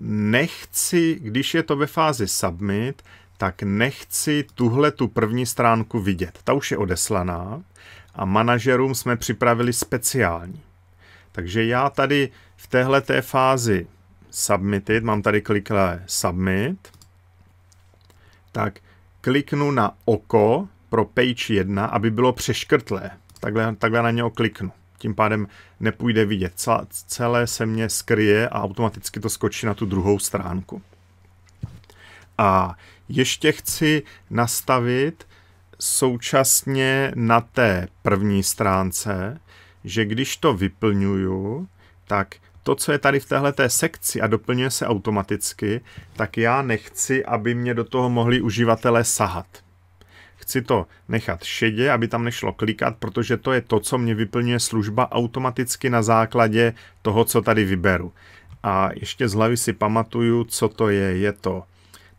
nechci, když je to ve fázi submit, tak nechci tuhle tu první stránku vidět. Ta už je odeslaná a manažerům jsme připravili speciální. Takže já tady v téhle té fázi submitit, mám tady kliklé submit, tak kliknu na oko pro page 1, aby bylo přeškrtlé. Takhle, takhle na něho kliknu. Tím pádem nepůjde vidět. Celé se mě skryje a automaticky to skočí na tu druhou stránku. A ještě chci nastavit současně na té první stránce, že když to vyplňuju, tak to, co je tady v téhle té sekci a doplňuje se automaticky, tak já nechci, aby mě do toho mohli uživatelé sahat. Chci to nechat šedě, aby tam nešlo klikat, protože to je to, co mě vyplňuje služba automaticky na základě toho, co tady vyberu. A ještě z hlavy si pamatuju, co to je. Je to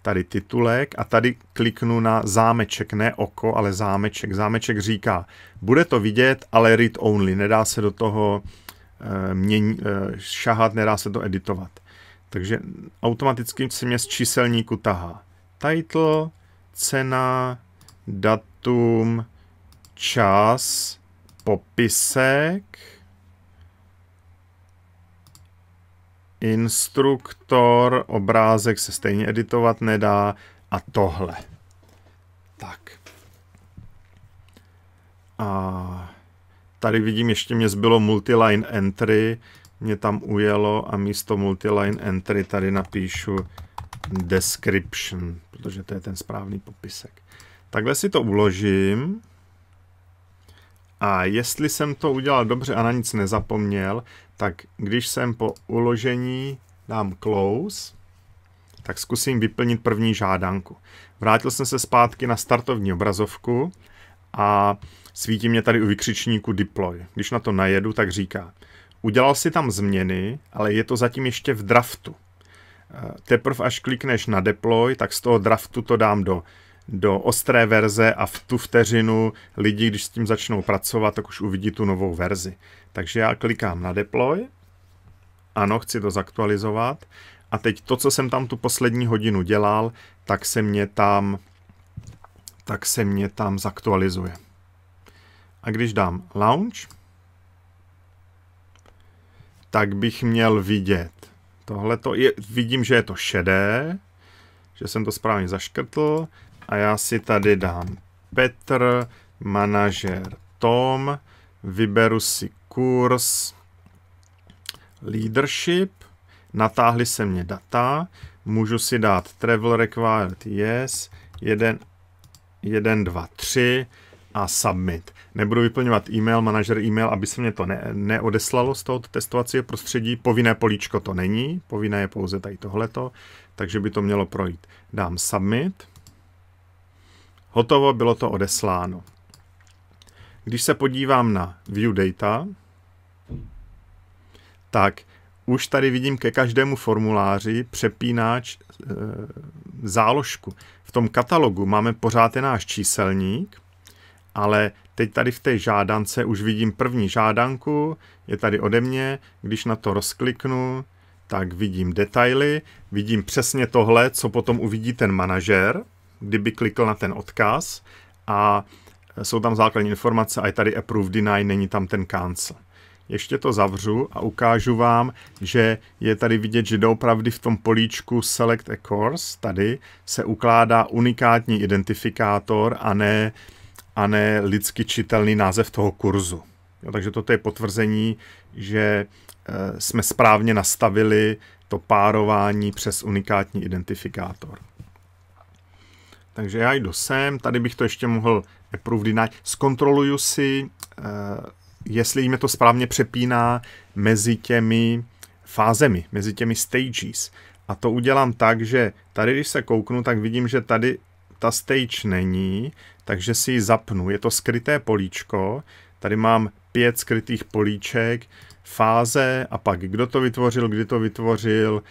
tady titulek a tady kliknu na zámeček, ne oko, ale zámeček. Zámeček říká, bude to vidět, ale read only, nedá se do toho eh, mění, eh, šahat, nedá se to editovat. Takže automaticky se mě z číselníku tahá. Title, cena, datum, čas, popisek, instruktor, obrázek se stejně editovat nedá a tohle. Tak. A tady vidím, ještě mě zbylo multiline entry, mě tam ujelo a místo multiline entry tady napíšu description, protože to je ten správný popisek. Takhle si to uložím a jestli jsem to udělal dobře a na nic nezapomněl, tak když jsem po uložení dám close, tak zkusím vyplnit první žádanku. Vrátil jsem se zpátky na startovní obrazovku a svítí mě tady u vykřičníku deploy. Když na to najedu, tak říká, udělal si tam změny, ale je to zatím ještě v draftu. Eh, teprve až klikneš na deploy, tak z toho draftu to dám do, do ostré verze a v tu vteřinu lidi, když s tím začnou pracovat, tak už uvidí tu novou verzi. Takže já klikám na deploy, ano, chci to zaktualizovat a teď to, co jsem tam tu poslední hodinu dělal, tak se mě tam, tak se mě tam zaktualizuje. A když dám launch, tak bych měl vidět. Tohle to je, vidím, že je to šedé, že jsem to správně zaškrtl a já si tady dám Petr, manažer Tom, vyberu si kurz leadership, natáhly se mě data, můžu si dát travel required yes, 1, 2, 3 a submit. Nebudu vyplňovat e-mail, manažer e-mail, aby se mě to ne, neodeslalo z toho testovacího prostředí. Povinné políčko to není, povinné je pouze tady tohleto, takže by to mělo projít. Dám submit. Hotovo, bylo to odesláno. Když se podívám na view data, tak už tady vidím ke každému formuláři přepínáč e, záložku. V tom katalogu máme pořád ten náš číselník, ale teď tady v té žádance už vidím první žádanku, je tady ode mě, když na to rozkliknu, tak vidím detaily, vidím přesně tohle, co potom uvidí ten manažer, kdyby klikl na ten odkaz a jsou tam základní informace a je tady approve, deny, není tam ten cancel ještě to zavřu a ukážu vám, že je tady vidět, že doopravdy v tom políčku Select a Course tady se ukládá unikátní identifikátor a ne, a ne lidsky čitelný název toho kurzu. Jo, takže toto je potvrzení, že e, jsme správně nastavili to párování přes unikátní identifikátor. Takže já jdu sem, tady bych to ještě mohl approve eh, deny. Zkontroluju si e, jestli jim to správně přepíná mezi těmi fázemi, mezi těmi stages. A to udělám tak, že tady, když se kouknu, tak vidím, že tady ta stage není, takže si ji zapnu. Je to skryté políčko, tady mám pět skrytých políček, fáze a pak kdo to vytvořil, kdy to vytvořil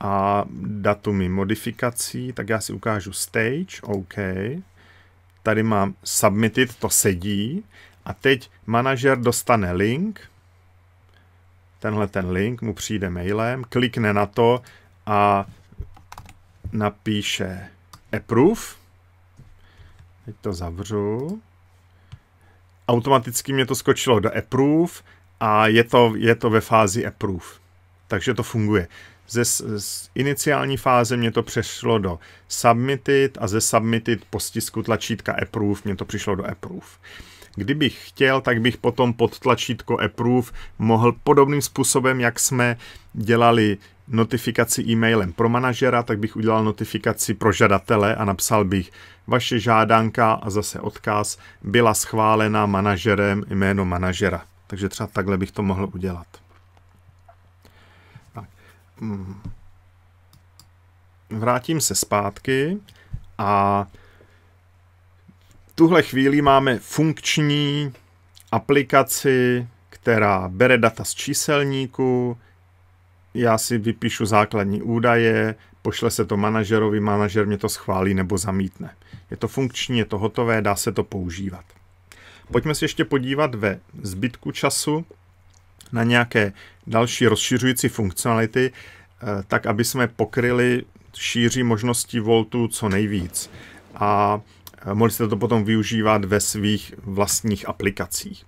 a datumy modifikací, tak já si ukážu stage, OK. Tady mám submitted, to sedí a teď manažer dostane link, tenhle ten link mu přijde mailem, klikne na to a napíše approve. Teď to zavřu. Automaticky mě to skočilo do approve a je to, je to ve fázi approve. Takže to funguje. Ze z iniciální fáze mě to přešlo do submitted a ze submitted po stisku tlačítka approve mě to přišlo do approve. Kdybych chtěl, tak bych potom pod tlačítko Approve mohl podobným způsobem, jak jsme dělali notifikaci e-mailem pro manažera, tak bych udělal notifikaci pro žadatele a napsal bych vaše žádanka a zase odkaz byla schválena manažerem jméno manažera. Takže třeba takhle bych to mohl udělat. Tak. Mm. Vrátím se zpátky a tuhle chvíli máme funkční aplikaci, která bere data z číselníku, já si vypíšu základní údaje, pošle se to manažerovi, manažer mě to schválí nebo zamítne. Je to funkční, je to hotové, dá se to používat. Pojďme se ještě podívat ve zbytku času na nějaké další rozšiřující funkcionality, eh, tak aby jsme pokryli šíří možností Voltu co nejvíc. A Mohli jste to potom využívat ve svých vlastních aplikacích.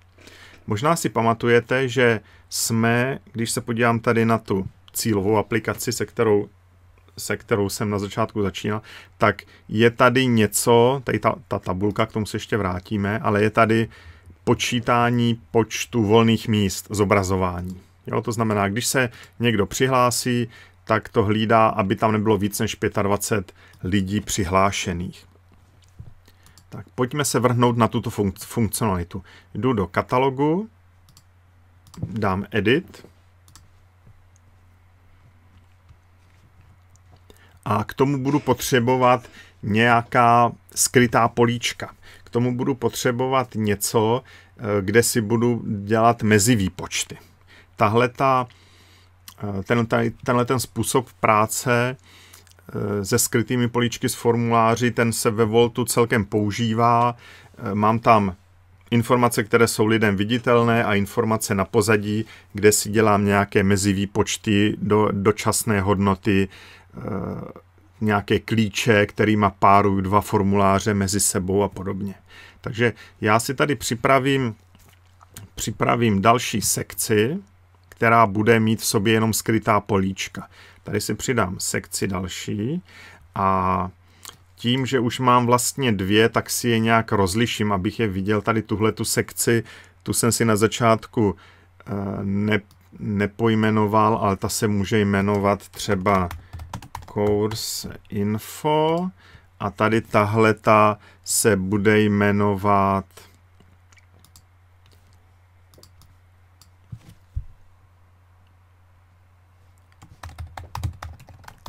Možná si pamatujete, že jsme, když se podívám tady na tu cílovou aplikaci, se kterou, se kterou jsem na začátku začínal, tak je tady něco, tady ta, ta tabulka, k tomu se ještě vrátíme, ale je tady počítání počtu volných míst, zobrazování. Jo, to znamená, když se někdo přihlásí, tak to hlídá, aby tam nebylo víc než 25 lidí přihlášených. Tak pojďme se vrhnout na tuto funk funkcionalitu. Jdu do katalogu, dám edit a k tomu budu potřebovat nějaká skrytá políčka. K tomu budu potřebovat něco, eh, kde si budu dělat mezivýpočty. Tahle ta, eh, ten, tenhle ten způsob práce Eh, se skrytými políčky z formuláři, ten se ve Voltu celkem používá. Eh, mám tam informace, které jsou lidem viditelné a informace na pozadí, kde si dělám nějaké mezivýpočty do dočasné hodnoty, eh, nějaké klíče, kterýma páru dva formuláře mezi sebou a podobně. Takže já si tady připravím, připravím další sekci, která bude mít v sobě jenom skrytá políčka. Tady si přidám sekci další a tím, že už mám vlastně dvě, tak si je nějak rozliším, abych je viděl tady tuhle tu sekci. Tu jsem si na začátku eh, ne, nepojmenoval, ale ta se může jmenovat třeba Course Info a tady tahle ta se bude jmenovat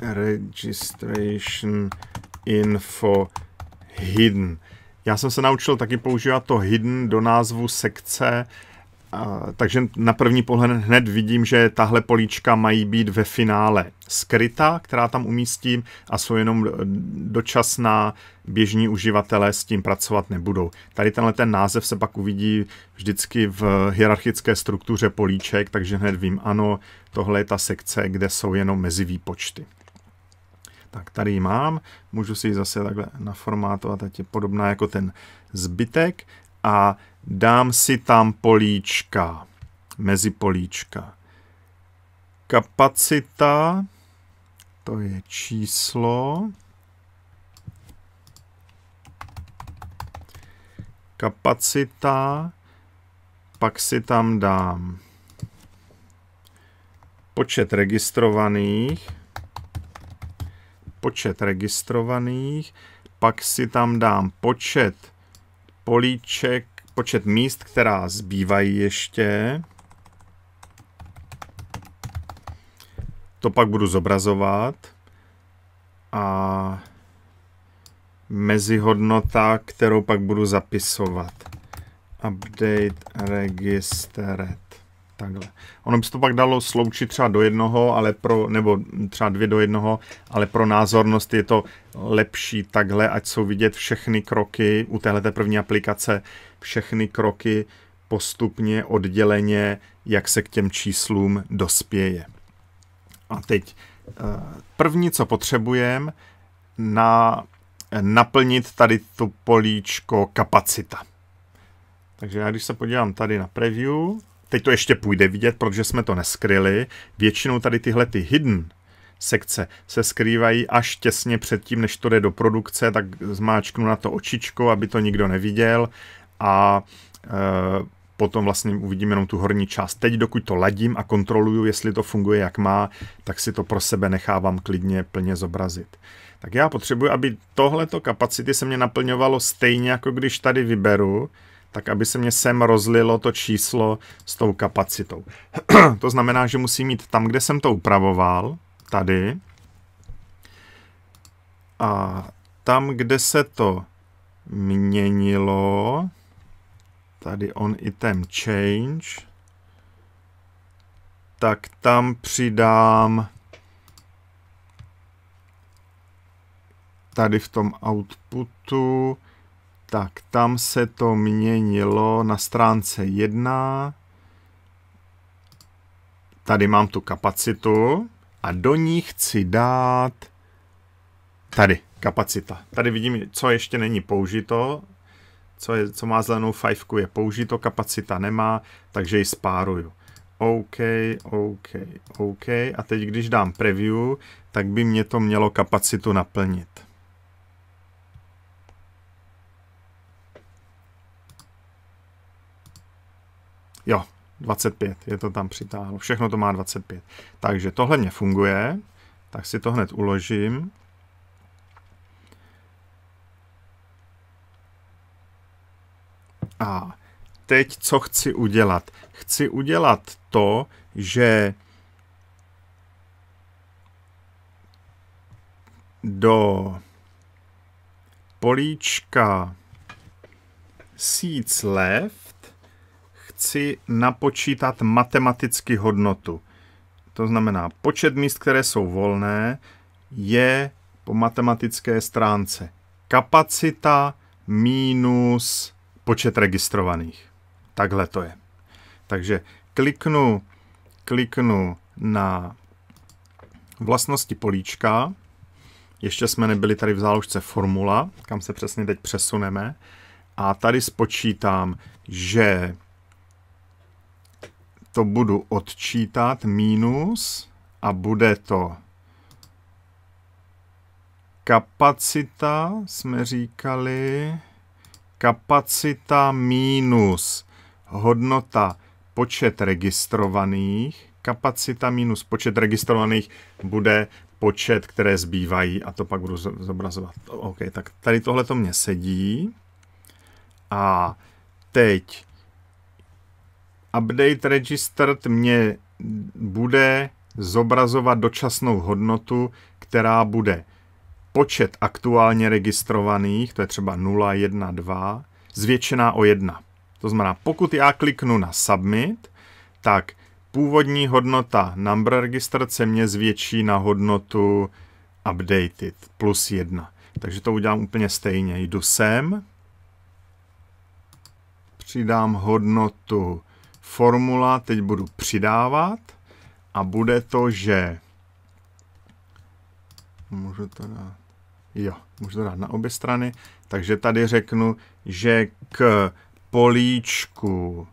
registration info hidden. Já jsem se naučil taky používat to hidden do názvu sekce, takže na první pohled hned vidím, že tahle políčka mají být ve finále skryta, která tam umístím a jsou jenom dočasná, běžní uživatelé s tím pracovat nebudou. Tady tenhle ten název se pak uvidí vždycky v hierarchické struktuře políček, takže hned vím, ano, tohle je ta sekce, kde jsou jenom mezi výpočty. Tak tady ji mám, můžu si ji zase takhle naformátovat, ať je podobná jako ten zbytek a dám si tam políčka, mezi políčka. Kapacita, to je číslo, kapacita, pak si tam dám počet registrovaných, počet registrovaných, pak si tam dám počet políček, počet míst, která zbývají ještě. To pak budu zobrazovat. A mezihodnota, kterou pak budu zapisovat. Update register Takhle. Ono by se to pak dalo sloučit třeba do jednoho, ale pro, nebo třeba dvě do jednoho, ale pro názornost je to lepší takhle, ať jsou vidět všechny kroky u téhle první aplikace, všechny kroky postupně, odděleně, jak se k těm číslům dospěje. A teď eh, první, co potřebujeme, na, naplnit tady to políčko kapacita. Takže já když se podívám tady na preview, Teď to ještě půjde vidět, protože jsme to neskryli. Většinou tady tyhle ty hidden sekce se skrývají až těsně před tím, než to jde do produkce, tak zmáčknu na to očičko, aby to nikdo neviděl a e, potom vlastně uvidím jenom tu horní část. Teď, dokud to ladím a kontroluju, jestli to funguje jak má, tak si to pro sebe nechávám klidně plně zobrazit. Tak já potřebuji, aby tohleto kapacity se mě naplňovalo stejně, jako když tady vyberu, tak aby se mě sem rozlilo to číslo s tou kapacitou. [CLEARS THROAT] to znamená, že musím mít tam, kde jsem to upravoval, tady, a tam, kde se to měnilo, tady on item change, tak tam přidám tady v tom outputu tak, tam se to měnilo na stránce 1. Tady mám tu kapacitu a do ní chci dát tady kapacita. Tady vidím, co ještě není použito, co, je, co má zelenou fajfku, je použito, kapacita nemá, takže ji spáruju. OK, OK, OK. A teď, když dám preview, tak by mě to mělo kapacitu naplnit. Jo, 25, je to tam přitáhlo. Všechno to má 25. Takže tohle mě funguje, tak si to hned uložím. A teď co chci udělat? Chci udělat to, že do políčka seeds lev chci napočítat matematicky hodnotu. To znamená, počet míst, které jsou volné, je po matematické stránce kapacita minus počet registrovaných. Takhle to je. Takže kliknu, kliknu na vlastnosti políčka. Ještě jsme nebyli tady v záložce formula, kam se přesně teď přesuneme. A tady spočítám, že to budu odčítat minus a bude to kapacita, jsme říkali, kapacita minus hodnota počet registrovaných, kapacita minus počet registrovaných bude počet, které zbývají a to pak budu zobrazovat. OK, tak tady tohle to mě sedí a teď Update registered mě bude zobrazovat dočasnou hodnotu, která bude počet aktuálně registrovaných, to je třeba 0, 1, 2, zvětšená o 1. To znamená, pokud já kliknu na Submit, tak původní hodnota number register se mě zvětší na hodnotu updated plus 1. Takže to udělám úplně stejně. Jdu sem, přidám hodnotu formula, teď budu přidávat a bude to, že můžu to dát, jo, můžu to dát na obě strany, takže tady řeknu, že k políčku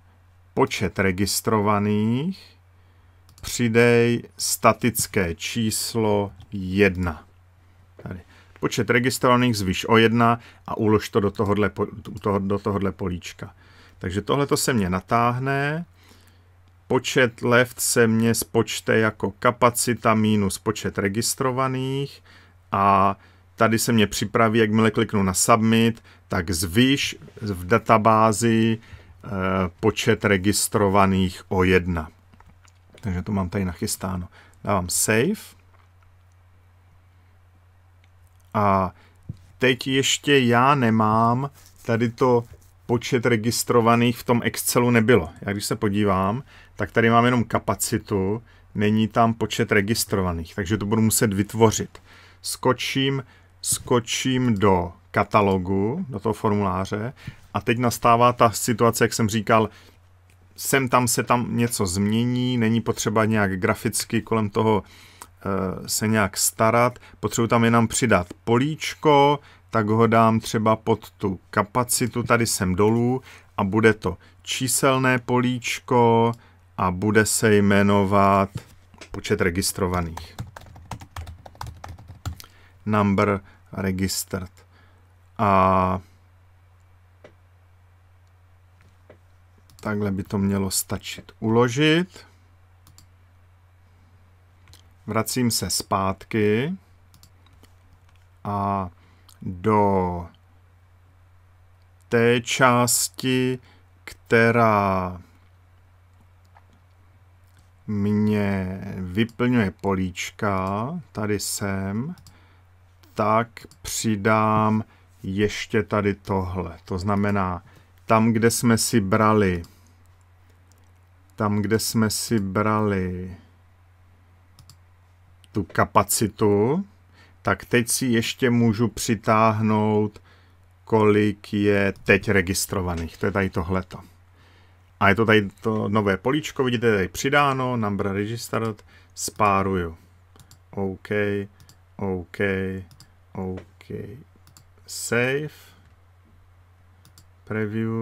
počet registrovaných přidej statické číslo 1. Tady. Počet registrovaných zvyš o 1 a ulož to do tohohle, do tohohle políčka. Takže tohle se mě natáhne. Počet left se mě spočte jako kapacita minus počet registrovaných a tady se mě připraví, jakmile kliknu na submit, tak zvýš v databázi eh, počet registrovaných o jedna. Takže to mám tady nachystáno. Dávám save. A teď ještě já nemám tady to počet registrovaných v tom Excelu nebylo. Já když se podívám, tak tady mám jenom kapacitu, není tam počet registrovaných, takže to budu muset vytvořit. Skočím, skočím do katalogu, do toho formuláře a teď nastává ta situace, jak jsem říkal, sem tam se tam něco změní, není potřeba nějak graficky kolem toho eh, se nějak starat, potřebuji tam jenom přidat políčko, tak ho dám třeba pod tu kapacitu tady sem dolů a bude to číselné políčko a bude se jmenovat počet registrovaných. Number registered. A takhle by to mělo stačit uložit. Vracím se zpátky a do té části, která mě vyplňuje políčka, tady jsem, tak přidám ještě tady tohle. To znamená, tam, kde jsme si brali, tam, kde jsme si brali tu kapacitu, tak teď si ještě můžu přitáhnout, kolik je teď registrovaných. To je tady tohleto. A je to tady to nové políčko, vidíte tady přidáno, number registered, spáruju. OK, OK, OK, save, preview.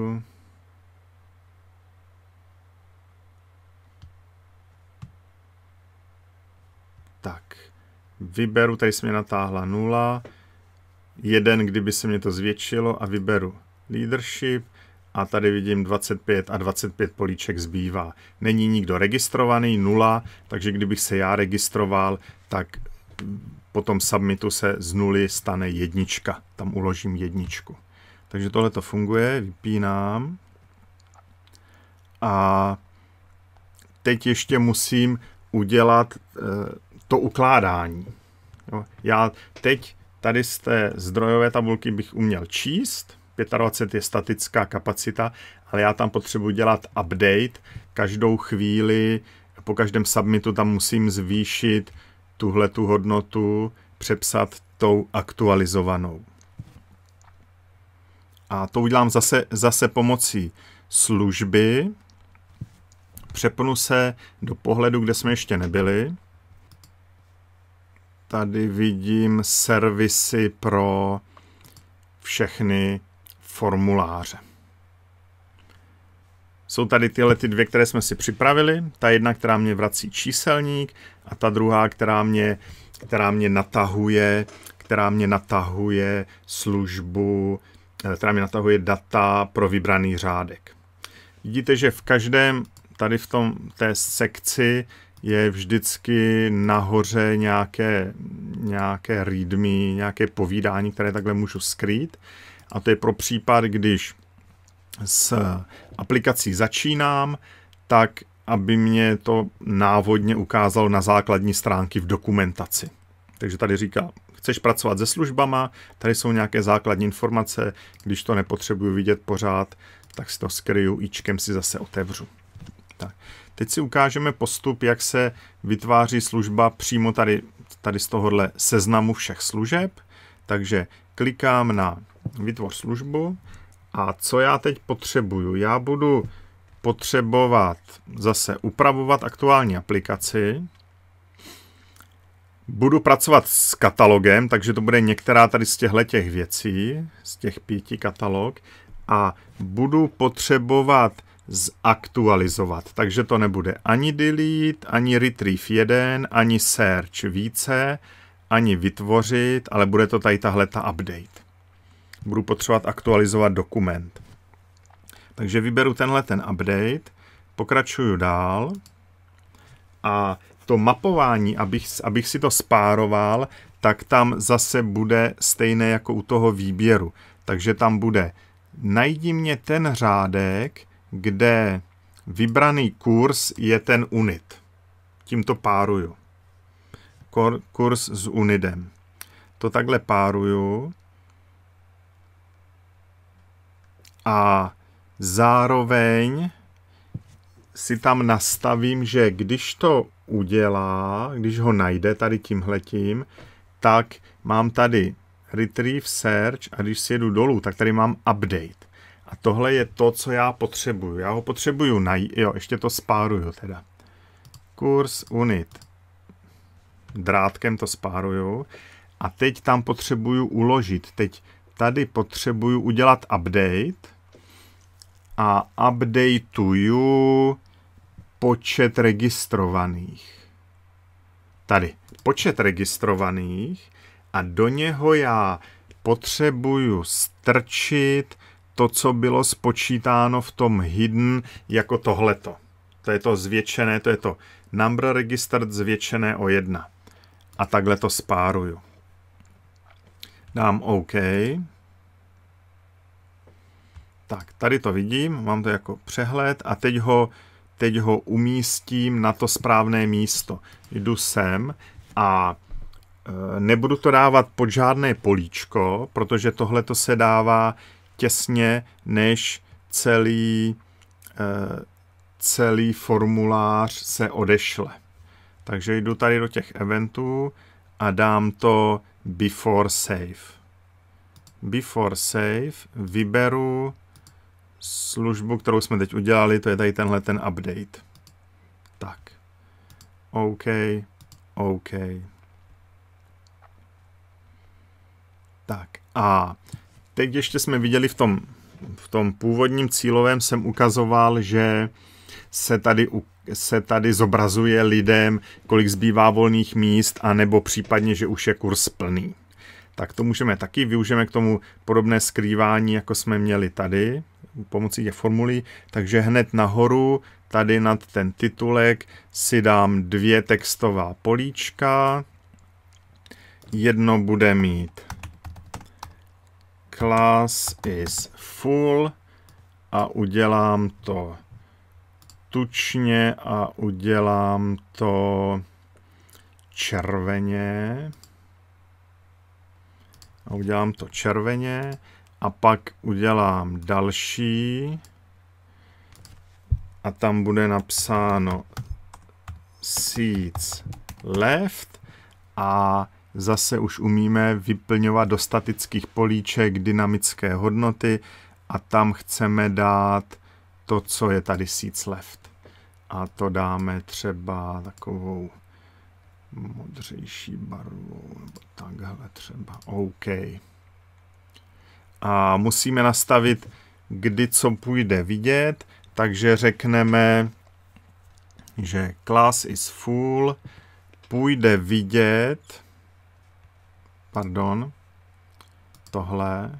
Tak vyberu, tady se mě natáhla 0, 1, kdyby se mě to zvětšilo a vyberu leadership a tady vidím 25 a 25 políček zbývá. Není nikdo registrovaný, 0, takže kdybych se já registroval, tak po tom submitu se z nuly stane jednička. Tam uložím jedničku. Takže tohle to funguje, vypínám. A teď ještě musím udělat eh, to ukládání. Jo. Já teď tady z té zdrojové tabulky bych uměl číst, 25 je statická kapacita, ale já tam potřebuji dělat update, každou chvíli, po každém submitu tam musím zvýšit tuhle tu hodnotu, přepsat tou aktualizovanou. A to udělám zase, zase pomocí služby. Přepnu se do pohledu, kde jsme ještě nebyli tady vidím servisy pro všechny formuláře. Jsou tady tyhle ty dvě, které jsme si připravili. Ta jedna, která mě vrací číselník a ta druhá, která mě, která mě natahuje, která mě natahuje službu, eh, která mě natahuje data pro vybraný řádek. Vidíte, že v každém tady v tom té sekci je vždycky nahoře nějaké, nějaké readme, nějaké povídání, které takhle můžu skrýt. A to je pro případ, když s aplikací začínám, tak aby mě to návodně ukázalo na základní stránky v dokumentaci. Takže tady říká, chceš pracovat se službama, tady jsou nějaké základní informace, když to nepotřebuju vidět pořád, tak si to skryju, ičkem si zase otevřu. Tak. Teď si ukážeme postup, jak se vytváří služba přímo tady, tady z tohohle seznamu všech služeb. Takže klikám na vytvoř službu a co já teď potřebuju? Já budu potřebovat zase upravovat aktuální aplikaci, Budu pracovat s katalogem, takže to bude některá tady z těchto těch věcí, z těch pěti katalog. A budu potřebovat zaktualizovat. Takže to nebude ani delete, ani retrieve 1, ani search více, ani vytvořit, ale bude to tady tahle ta update. Budu potřebovat aktualizovat dokument. Takže vyberu tenhle ten update, pokračuju dál a to mapování, abych, abych si to spároval, tak tam zase bude stejné jako u toho výběru. Takže tam bude najdi mě ten řádek, kde vybraný kurz je ten unit. Tím to páruju. Kurz s unidem. To takhle páruju. A zároveň si tam nastavím, že když to udělá, když ho najde tady tímhletím, tak mám tady retrieve search a když si jedu dolů, tak tady mám update. A tohle je to, co já potřebuju. Já ho potřebuju najít. Jo, ještě to spáruju teda. Kurs unit. Drátkem to spáruju. A teď tam potřebuju uložit. Teď tady potřebuju udělat update. A updateuju počet registrovaných. Tady. Počet registrovaných. A do něho já potřebuju strčit to, co bylo spočítáno v tom hidden jako tohleto. To je to zvětšené, to je to number register zvětšené o 1. A takhle to spáruju. Dám OK. Tak, tady to vidím, mám to jako přehled a teď ho, teď ho umístím na to správné místo. Jdu sem a e, nebudu to dávat pod žádné políčko, protože tohle to se dává těsně než celý, eh, celý formulář se odešle. Takže jdu tady do těch eventů a dám to before save. Before save vyberu službu, kterou jsme teď udělali, to je tady tenhle ten update. Tak. OK, OK. Tak a teď ještě jsme viděli v tom, v tom původním cílovém jsem ukazoval, že se tady, se tady zobrazuje lidem, kolik zbývá volných míst, anebo případně, že už je kurz plný. Tak to můžeme taky, využijeme k tomu podobné skrývání, jako jsme měli tady, pomocí těch formulí, takže hned nahoru, tady nad ten titulek, si dám dvě textová políčka, jedno bude mít class is full a udělám to tučně a udělám to červeně. A udělám to červeně a pak udělám další a tam bude napsáno seeds left a Zase už umíme vyplňovat do statických políček dynamické hodnoty a tam chceme dát to, co je tady seats left. A to dáme třeba takovou modřejší barvou, nebo takhle třeba. OK. A musíme nastavit, kdy co půjde vidět, takže řekneme, že class is full, půjde vidět pardon, tohle,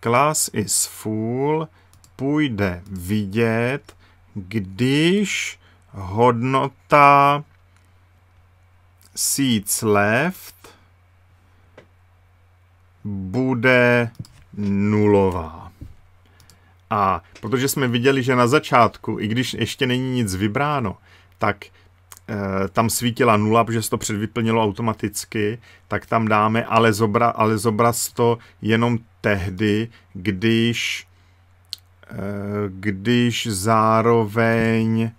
class is full půjde vidět, když hodnota seats left bude nulová. A protože jsme viděli, že na začátku, i když ještě není nic vybráno, tak Eh, tam svítila nula, protože se to předvyplnilo automaticky, tak tam dáme, ale, zobraz, ale zobraz to jenom tehdy, když, eh, když zároveň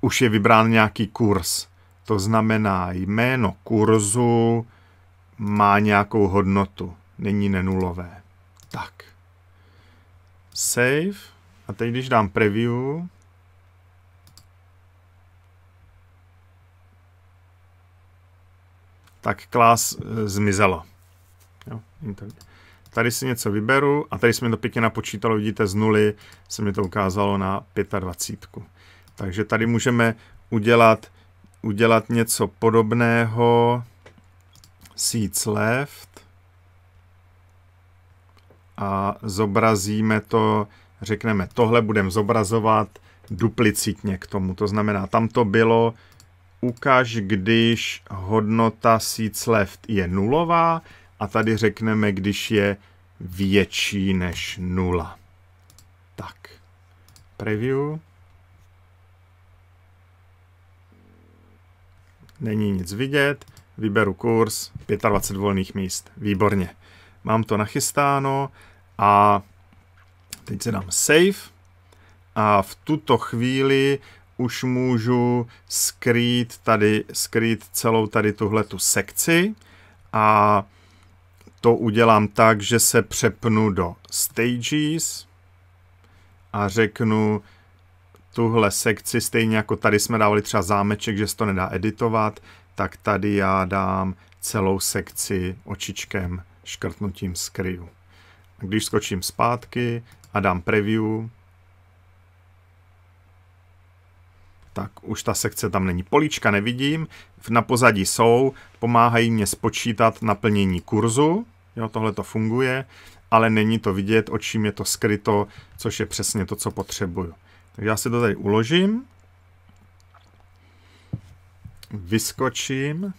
už je vybrán nějaký kurz. To znamená, jméno kurzu má nějakou hodnotu, není nenulové. Tak. Save. A teď, když dám preview, tak klás eh, zmizela. Jo? Tady si něco vyberu a tady se mi to pěkně napočítalo, vidíte, z nuly se mi to ukázalo na 25. Takže tady můžeme udělat, udělat něco podobného seats left a zobrazíme to, řekneme, tohle budeme zobrazovat duplicitně k tomu. To znamená, tam to bylo ukaž, když hodnota seats left je nulová a tady řekneme, když je větší než nula. Tak, preview. Není nic vidět, vyberu kurz, 25 volných míst, výborně. Mám to nachystáno a teď se dám save a v tuto chvíli už můžu skrýt tady, skrýt celou tady tuhle tu sekci a to udělám tak, že se přepnu do Stages a řeknu tuhle sekci, stejně jako tady jsme dávali třeba zámeček, že se to nedá editovat, tak tady já dám celou sekci očičkem škrtnutím skryju. Když skočím zpátky a dám preview, Tak už ta sekce tam není. Políčka nevidím, na pozadí jsou, pomáhají mě spočítat naplnění kurzu, jo, tohle to funguje, ale není to vidět, o čím je to skryto, což je přesně to, co potřebuju. Takže já si to tady uložím, vyskočím,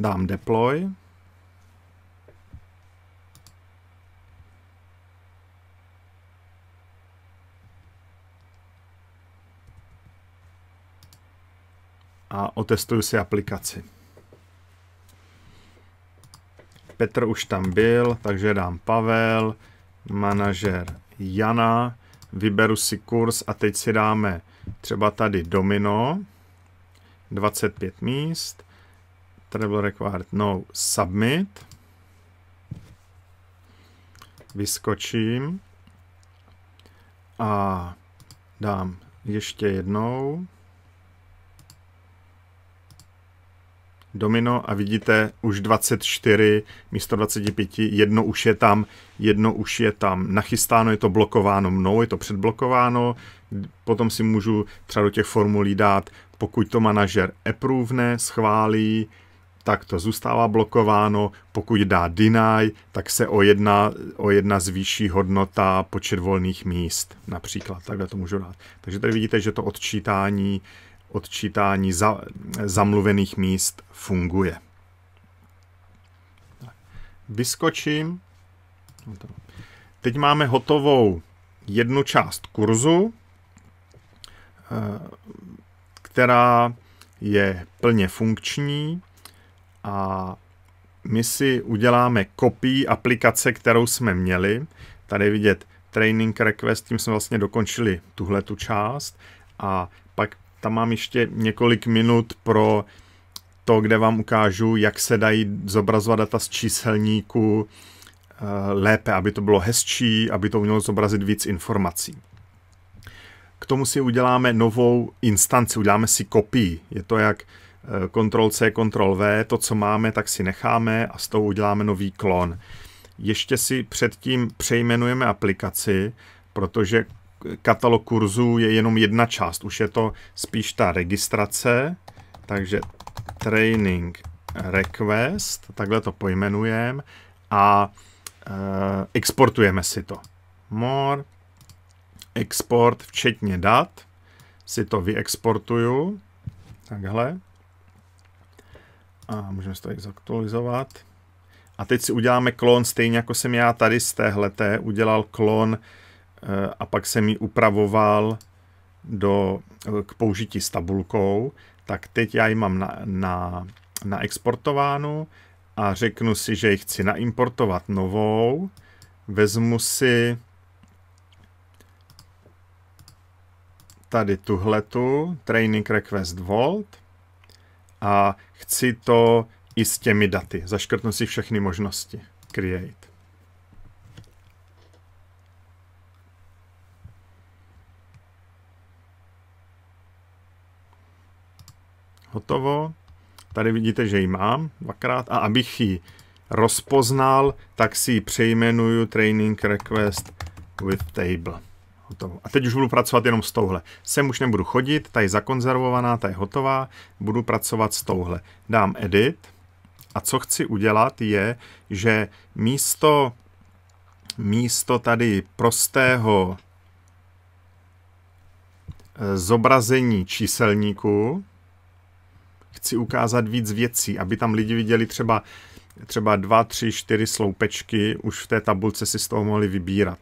dám deploy, a otestuju si aplikaci. Petr už tam byl, takže dám Pavel, manažer Jana, vyberu si kurz a teď si dáme třeba tady domino, 25 míst, travel required, no, submit, vyskočím a dám ještě jednou domino a vidíte už 24 místo 25, jedno už je tam, jedno už je tam nachystáno, je to blokováno mnou, je to předblokováno, potom si můžu třeba do těch formulí dát, pokud to manažer approvene, schválí, tak to zůstává blokováno, pokud dá deny, tak se o jedna, o jedna zvýší hodnota počet volných míst například, takhle to můžu dát. Takže tady vidíte, že to odčítání odčítání za, zamluvených míst funguje. Vyskočím. Teď máme hotovou jednu část kurzu, eh, která je plně funkční a my si uděláme kopii aplikace, kterou jsme měli. Tady vidět training request, tím jsme vlastně dokončili tuhle tu část a tam mám ještě několik minut pro to, kde vám ukážu, jak se dají zobrazovat data z číselníku eh, lépe, aby to bylo hezčí, aby to mělo zobrazit víc informací. K tomu si uděláme novou instanci, uděláme si kopii. Je to jak eh, Ctrl-C, Ctrl-V, to, co máme, tak si necháme a s tou uděláme nový klon. Ještě si předtím přejmenujeme aplikaci, protože katalog kurzů je jenom jedna část, už je to spíš ta registrace, takže training request, takhle to pojmenujeme a e, exportujeme si to. More, export včetně dat, si to vyexportuju, takhle. A můžeme si to zaktualizovat. A teď si uděláme klon, stejně jako jsem já tady z téhleté udělal klon Eh, a pak jsem ji upravoval do, eh, k použití s tabulkou, tak teď já ji mám na, na, na exportovánu a řeknu si, že ji chci naimportovat novou, vezmu si tady tuhletu training request volt a chci to i s těmi daty. Zaškrtnu si všechny možnosti. Create. hotovo. Tady vidíte, že ji mám dvakrát a abych ji rozpoznal, tak si ji přejmenuju Training Request with Table. Hotovo. A teď už budu pracovat jenom s touhle. Sem už nebudu chodit, ta je zakonzervovaná, ta je hotová, budu pracovat s touhle. Dám Edit a co chci udělat je, že místo, místo tady prostého eh, zobrazení číselníku, chci ukázat víc věcí, aby tam lidi viděli třeba, třeba dva, tři, čtyři sloupečky, už v té tabulce si z toho mohli vybírat.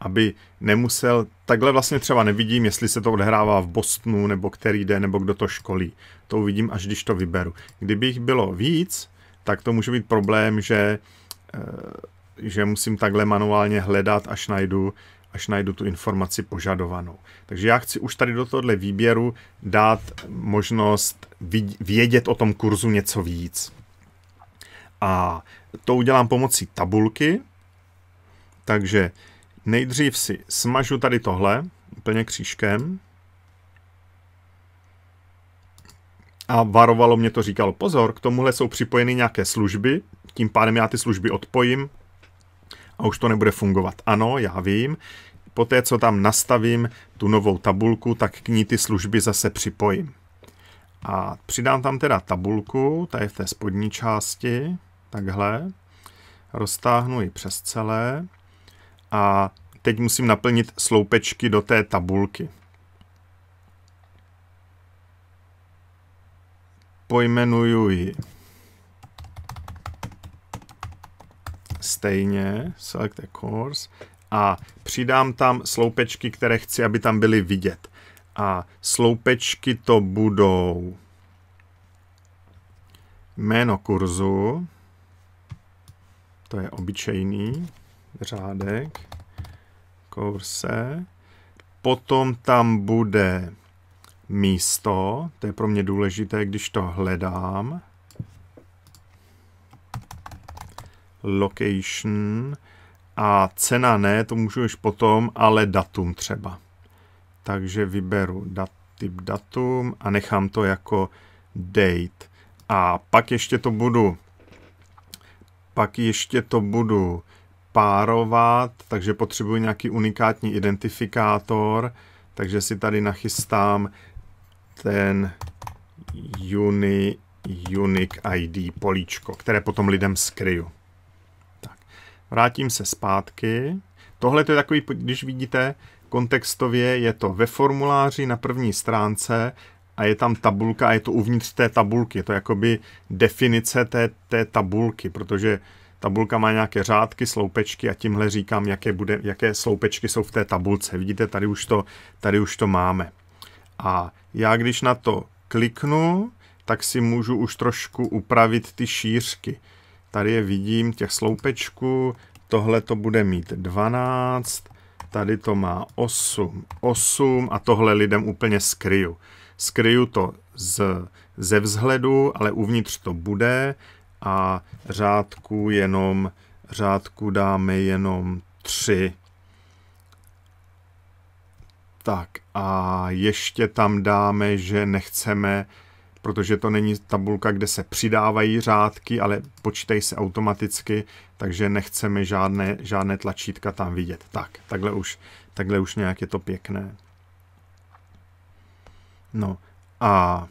Aby nemusel, takhle vlastně třeba nevidím, jestli se to odehrává v Bostonu, nebo který jde, nebo kdo to školí. To uvidím, až když to vyberu. Kdyby jich bylo víc, tak to může být problém, že, eh, že musím takhle manuálně hledat, až najdu, až najdu tu informaci požadovanou. Takže já chci už tady do tohle výběru dát možnost vědět o tom kurzu něco víc. A to udělám pomocí tabulky, takže nejdřív si smažu tady tohle úplně křížkem. A varovalo mě to, říkal pozor, k tomuhle jsou připojeny nějaké služby, tím pádem já ty služby odpojím a už to nebude fungovat. Ano, já vím, po té, co tam nastavím tu novou tabulku, tak k ní ty služby zase připojím. A přidám tam teda tabulku, ta je v té spodní části, takhle. Roztáhnu ji přes celé a teď musím naplnit sloupečky do té tabulky. Pojmenuju ji stejně, select a course, a přidám tam sloupečky, které chci, aby tam byly vidět. A sloupečky to budou jméno kurzu, to je obyčejný řádek, kurse, potom tam bude místo, to je pro mě důležité, když to hledám, location a cena ne, to můžu už potom, ale datum třeba. Takže vyberu dat, typ datum a nechám to jako date. A pak ještě to budu pak ještě to budu párovat, takže potřebuji nějaký unikátní identifikátor, takže si tady nachystám ten uni, unique ID políčko, které potom lidem skryju vrátím se zpátky. Tohle to je takový, když vidíte, kontextově je to ve formuláři na první stránce a je tam tabulka a je to uvnitř té tabulky. Je to jakoby definice té, té tabulky, protože tabulka má nějaké řádky, sloupečky a tímhle říkám, jaké, bude, jaké sloupečky jsou v té tabulce. Vidíte, tady už, to, tady už to máme. A já když na to kliknu, tak si můžu už trošku upravit ty šířky. Tady je vidím těch sloupečků, tohle to bude mít 12, tady to má 8, 8 a tohle lidem úplně skryju. Skryju to z, ze vzhledu, ale uvnitř to bude a řádku jenom, řádku dáme jenom 3. Tak a ještě tam dáme, že nechceme protože to není tabulka, kde se přidávají řádky, ale počítají se automaticky, takže nechceme žádné, žádné tlačítka tam vidět. Tak, takhle už, takhle už nějak je to pěkné. No a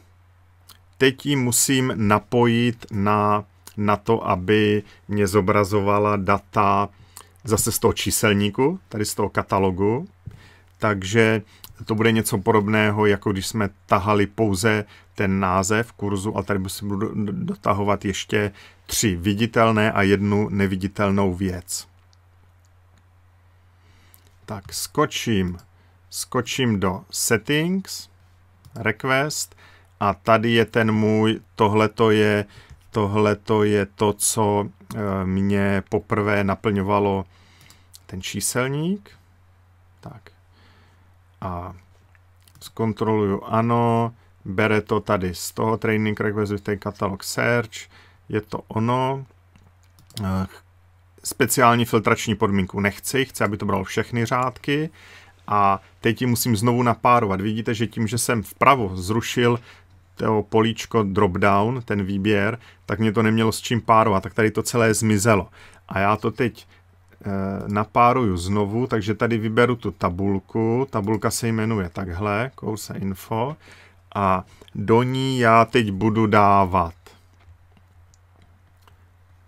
teď ji musím napojit na, na to, aby mě zobrazovala data zase z toho číselníku, tady z toho katalogu. Takže to bude něco podobného, jako když jsme tahali pouze ten název kurzu, a tady musím dotahovat ještě tři viditelné a jednu neviditelnou věc. Tak skočím, skočím do settings, request a tady je ten můj, tohleto je, tohleto je to, co eh, mě poprvé naplňovalo ten číselník. Tak. A zkontroluju ano, bere to tady z toho training request ten katalog search, je to ono, eh, speciální filtrační podmínku nechci, chci, aby to bralo všechny řádky a teď ji musím znovu napárovat. Vidíte, že tím, že jsem vpravo zrušil to políčko dropdown, ten výběr, tak mě to nemělo s čím párovat, tak tady to celé zmizelo. A já to teď eh, napáruju znovu, takže tady vyberu tu tabulku, tabulka se jmenuje takhle, kouse info, a do ní já teď budu dávat.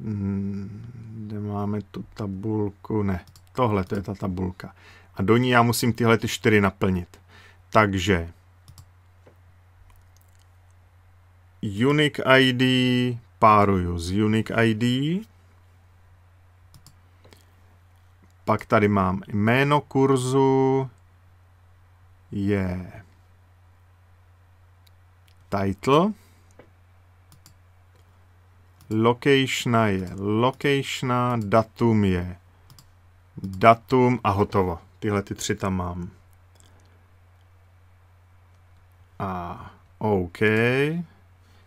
Hmm, kde máme tu tabulku? Ne, tohle to je ta tabulka. A do ní já musím tyhle ty čtyři naplnit. Takže unique ID páruju z unique ID. Pak tady mám jméno kurzu, je title. Location je location, datum je datum a hotovo. Tyhle ty tři tam mám. A OK.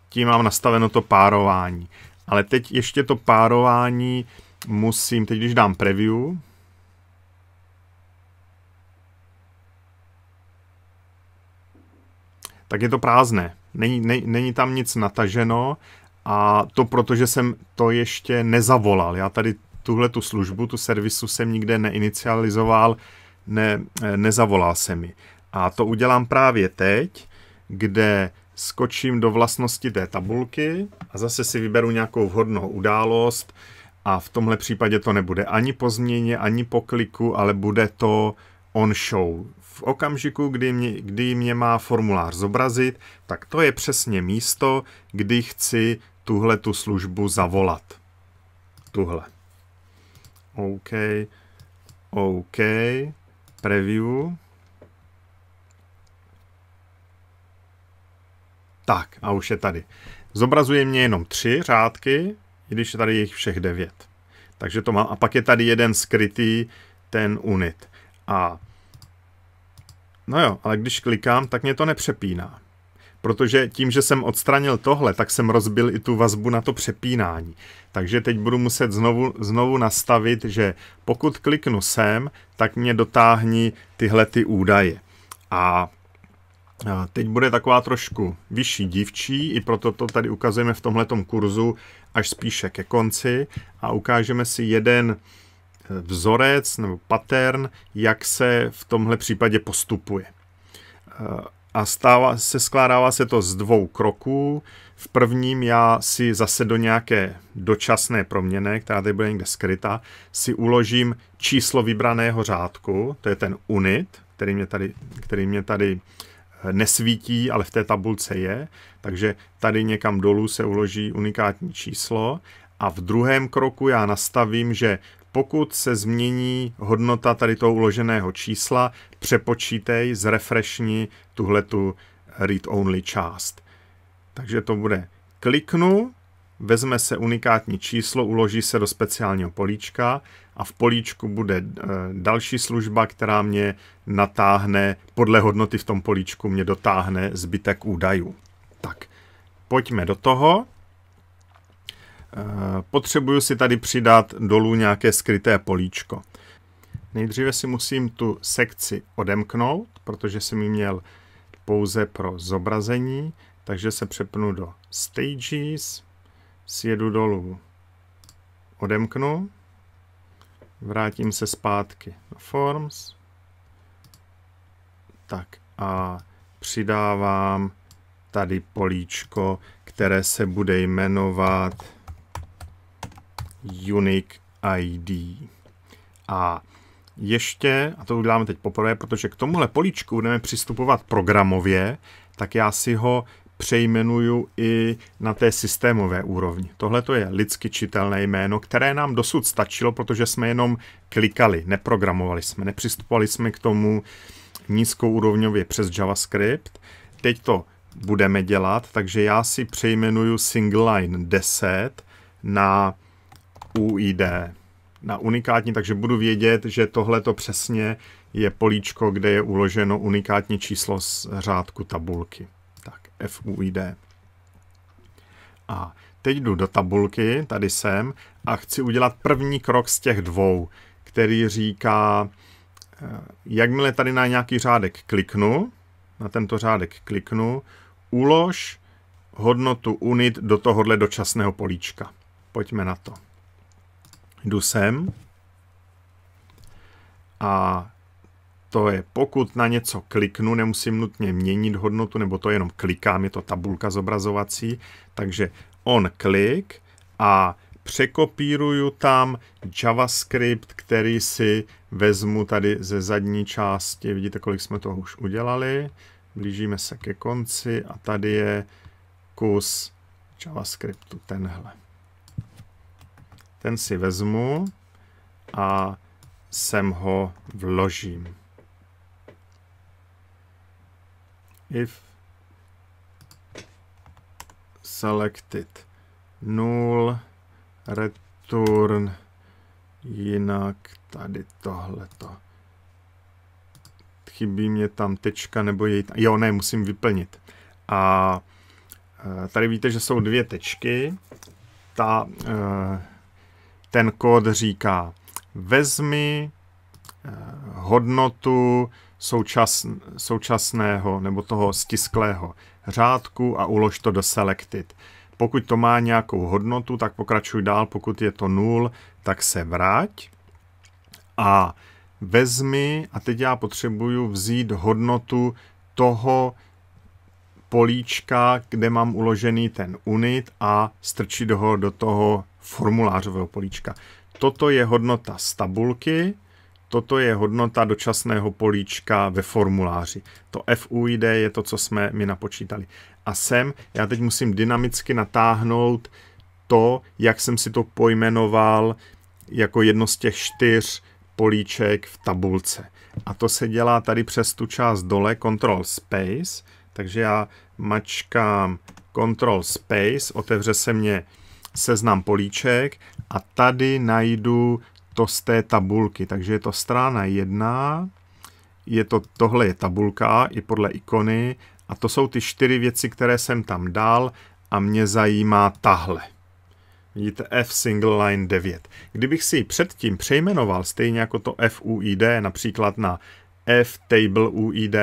Tím mám nastaveno to párování. Ale teď ještě to párování musím, teď když dám preview, tak je to prázdné. Není, ne, není tam nic nataženo a to proto, že jsem to ještě nezavolal. Já tady tuhle tu službu, tu servisu jsem nikde neinicializoval, ne, nezavolal jsem mi. A to udělám právě teď, kde skočím do vlastnosti té tabulky a zase si vyberu nějakou vhodnou událost a v tomhle případě to nebude ani po změně, ani po kliku, ale bude to on show v okamžiku, kdy mě, kdy mě má formulář zobrazit, tak to je přesně místo, kdy chci tuhle tu službu zavolat. Tuhle. OK, OK, preview. Tak a už je tady. Zobrazuje mě jenom tři řádky, i když je tady jich všech devět. Takže to má, A pak je tady jeden skrytý, ten unit. A No jo, ale když klikám, tak mě to nepřepíná. Protože tím, že jsem odstranil tohle, tak jsem rozbil i tu vazbu na to přepínání. Takže teď budu muset znovu, znovu nastavit, že pokud kliknu sem, tak mě dotáhni tyhle ty údaje. A teď bude taková trošku vyšší dívčí, i proto to tady ukazujeme v tomhletom kurzu až spíše ke konci a ukážeme si jeden vzorec nebo pattern, jak se v tomhle případě postupuje. A stává, se skládává se to z dvou kroků. V prvním já si zase do nějaké dočasné proměny, která tady bude někde skryta, si uložím číslo vybraného řádku, to je ten unit, který mě tady, který mě tady eh, nesvítí, ale v té tabulce je, takže tady někam dolů se uloží unikátní číslo a v druhém kroku já nastavím, že pokud se změní hodnota tady toho uloženého čísla, přepočítej, zrefreshni tuhletu read-only část. Takže to bude kliknu, vezme se unikátní číslo, uloží se do speciálního políčka a v políčku bude eh, další služba, která mě natáhne, podle hodnoty v tom políčku mě dotáhne zbytek údajů. Tak, pojďme do toho. Eh, potřebuju si tady přidat dolů nějaké skryté políčko. Nejdříve si musím tu sekci odemknout, protože jsem ji měl pouze pro zobrazení, takže se přepnu do Stages, sjedu dolů, odemknu, vrátím se zpátky do Forms, tak a přidávám tady políčko, které se bude jmenovat unique ID. A ještě, a to uděláme teď poprvé, protože k tomuhle políčku budeme přistupovat programově, tak já si ho přejmenuju i na té systémové úrovni. Tohle to je lidsky čitelné jméno, které nám dosud stačilo, protože jsme jenom klikali, neprogramovali jsme, nepřistupovali jsme k tomu nízkou úrovňově přes JavaScript. Teď to budeme dělat, takže já si přejmenuju single line 10 na UID na unikátní, takže budu vědět, že tohle to přesně je políčko, kde je uloženo unikátní číslo z řádku tabulky. Tak FUID. A teď jdu do tabulky, tady jsem, a chci udělat první krok z těch dvou, který říká, eh, jakmile tady na nějaký řádek kliknu, na tento řádek kliknu, ulož hodnotu unit do tohohle dočasného políčka. Pojďme na to jdu sem a to je, pokud na něco kliknu, nemusím nutně měnit hodnotu, nebo to jenom klikám, je to tabulka zobrazovací, takže on klik a překopíruju tam JavaScript, který si vezmu tady ze zadní části. Vidíte, kolik jsme toho už udělali. Blížíme se ke konci a tady je kus JavaScriptu tenhle ten si vezmu a sem ho vložím. If selected null return jinak tady tohleto. Chybí mě tam tečka nebo jej... Jo, ne, musím vyplnit. A eh, tady víte, že jsou dvě tečky. Ta... Eh, ten kód říká, vezmi eh, hodnotu současného nebo toho stisklého řádku a ulož to do selected. Pokud to má nějakou hodnotu, tak pokračuj dál, pokud je to 0, tak se vrať a vezmi, a teď já potřebuju vzít hodnotu toho políčka, kde mám uložený ten unit a strčit ho do toho formulářového políčka. Toto je hodnota z tabulky, toto je hodnota dočasného políčka ve formuláři. To FUID je to, co jsme mi napočítali. A sem já teď musím dynamicky natáhnout to, jak jsem si to pojmenoval jako jedno z těch čtyř políček v tabulce. A to se dělá tady přes tu část dole, Control Space, takže já mačkám Control Space, otevře se mě seznam políček a tady najdu to z té tabulky. Takže je to strana 1, je to, tohle je tabulka i podle ikony a to jsou ty čtyři věci, které jsem tam dal a mě zajímá tahle. Vidíte F single line 9. Kdybych si ji předtím přejmenoval, stejně jako to FUID, například na F table UID,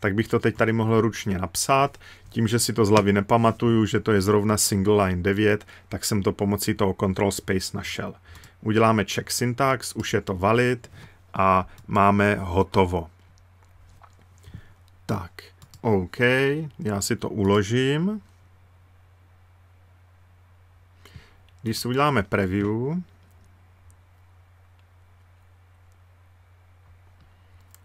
tak bych to teď tady mohl ručně napsat. Tím, že si to z hlavy nepamatuju, že to je zrovna single line 9, tak jsem to pomocí toho control space našel. Uděláme check syntax, už je to valid a máme hotovo. Tak, OK, já si to uložím. Když si uděláme preview,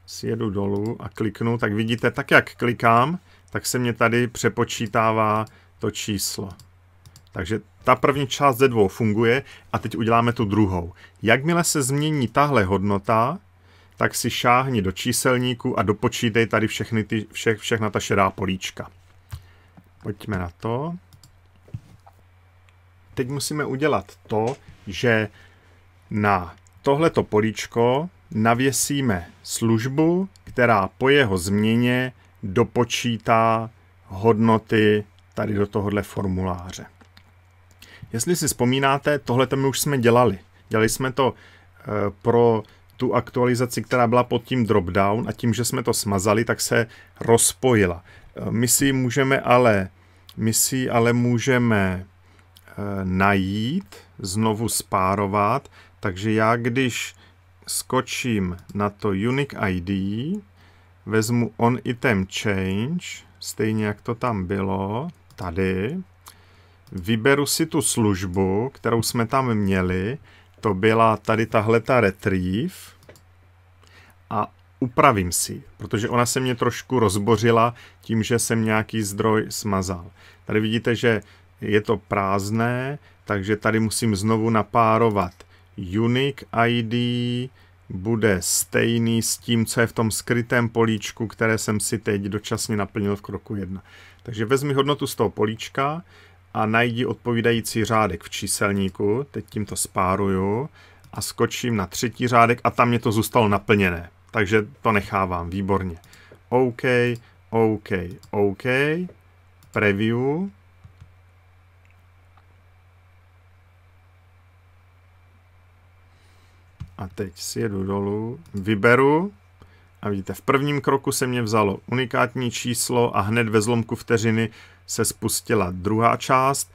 si jedu dolů a kliknu, tak vidíte, tak jak klikám, tak se mě tady přepočítává to číslo. Takže ta první část ze dvou funguje a teď uděláme tu druhou. Jakmile se změní tahle hodnota, tak si šáhni do číselníku a dopočítej tady všechny ty, vše, všechna ta šedá políčka. Pojďme na to. Teď musíme udělat to, že na tohleto políčko navěsíme službu, která po jeho změně dopočítá hodnoty tady do tohohle formuláře. Jestli si vzpomínáte, tohle my už jsme dělali. Dělali jsme to eh, pro tu aktualizaci, která byla pod tím dropdown a tím, že jsme to smazali, tak se rozpojila. Eh, my si můžeme ale, my si ale můžeme eh, najít, znovu spárovat, takže já když skočím na to Unique ID, vezmu on item change, stejně jak to tam bylo, tady, vyberu si tu službu, kterou jsme tam měli, to byla tady tahle ta retrieve a upravím si, protože ona se mě trošku rozbořila tím, že jsem nějaký zdroj smazal. Tady vidíte, že je to prázdné, takže tady musím znovu napárovat unique ID, bude stejný s tím, co je v tom skrytém políčku, které jsem si teď dočasně naplnil v kroku 1. Takže vezmi hodnotu z toho políčka a najdi odpovídající řádek v číselníku, teď tím to spáruju a skočím na třetí řádek a tam mě to zůstalo naplněné. Takže to nechávám, výborně. OK, OK, OK, preview, a teď si jedu dolů, vyberu a vidíte, v prvním kroku se mě vzalo unikátní číslo a hned ve zlomku vteřiny se spustila druhá část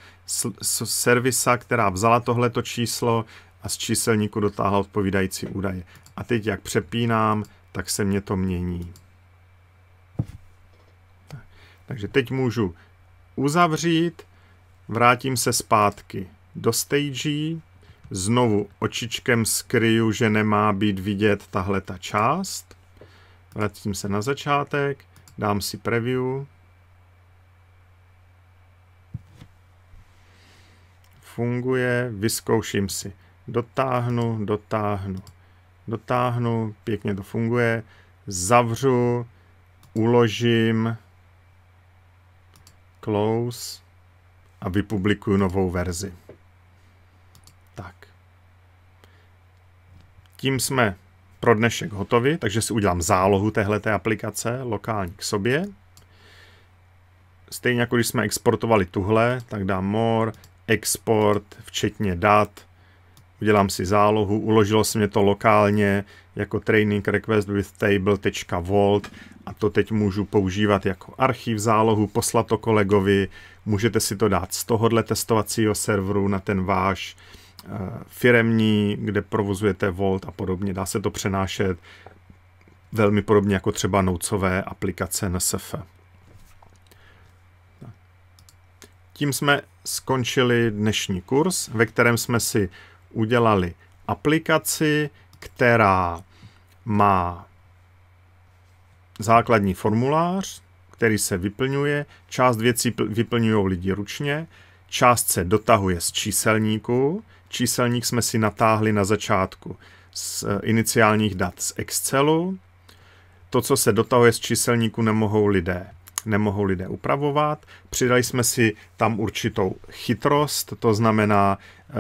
servisa, která vzala tohleto číslo a z číselníku dotáhla odpovídající údaje. A teď, jak přepínám, tak se mě to mění. Takže teď můžu uzavřít, vrátím se zpátky do stagey, Znovu očičkem skryju, že nemá být vidět tahle ta část. Vrátím se na začátek, dám si preview. Funguje, vyzkouším si. Dotáhnu, dotáhnu, dotáhnu, pěkně to funguje. Zavřu, uložím, close a vypublikuju novou verzi. Tím jsme pro dnešek hotovi, takže si udělám zálohu téhle aplikace lokální k sobě. Stejně jako když jsme exportovali tuhle, tak dám more, export, včetně dat, udělám si zálohu, uložilo se mě to lokálně jako training request with table.volt a to teď můžu používat jako archiv zálohu, poslat to kolegovi, můžete si to dát z tohohle testovacího serveru na ten váš, Eh, firemní, kde provozujete Volt a podobně. Dá se to přenášet velmi podobně jako třeba noucové aplikace NSF. Tím jsme skončili dnešní kurz, ve kterém jsme si udělali aplikaci, která má základní formulář, který se vyplňuje, část věcí vyplňují lidi ručně, část se dotahuje z číselníku, Číselník jsme si natáhli na začátku z eh, iniciálních dat z Excelu. To, co se dotahuje z číselníku, nemohou lidé nemohou lidé upravovat. Přidali jsme si tam určitou chytrost, to znamená e,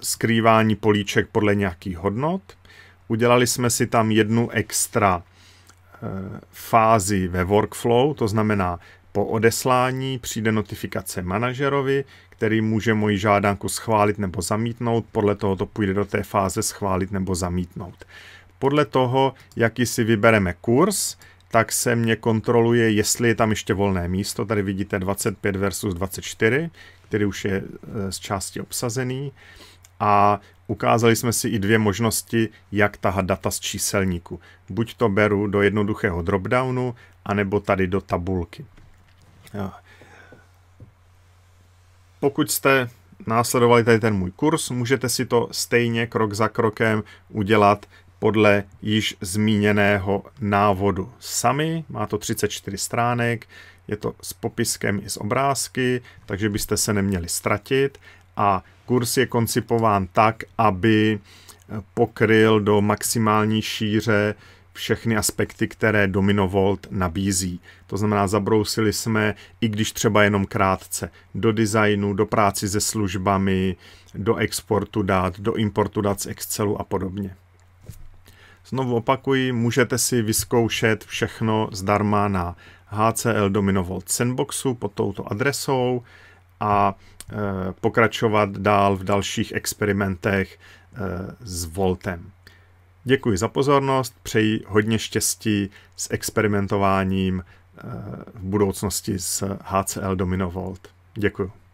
skrývání políček podle nějakých hodnot. Udělali jsme si tam jednu extra e, fázi ve workflow, to znamená po odeslání přijde notifikace manažerovi, který může moji žádanku schválit nebo zamítnout. Podle toho to půjde do té fáze schválit nebo zamítnout. Podle toho, jaký si vybereme kurz, tak se mě kontroluje, jestli je tam ještě volné místo. Tady vidíte 25 versus 24, který už je eh, z části obsazený. A ukázali jsme si i dvě možnosti, jak tahat data z číselníku. Buď to beru do jednoduchého dropdownu, anebo tady do tabulky. Eh, pokud jste následovali tady ten můj kurz, můžete si to stejně krok za krokem udělat podle již zmíněného návodu sami. Má to 34 stránek, je to s popiskem i s obrázky, takže byste se neměli ztratit. A kurz je koncipován tak, aby pokryl do maximální šíře všechny aspekty, které DominoVolt nabízí. To znamená, zabrousili jsme, i když třeba jenom krátce, do designu, do práci se službami, do exportu dát, do importu dát z Excelu a podobně. Znovu opakuji, můžete si vyzkoušet všechno zdarma na HCL DominoVolt Sandboxu pod touto adresou a eh, pokračovat dál v dalších experimentech eh, s Voltem. Děkuji za pozornost, přeji hodně štěstí s experimentováním eh, v budoucnosti s HCL Dominovolt. Děkuji.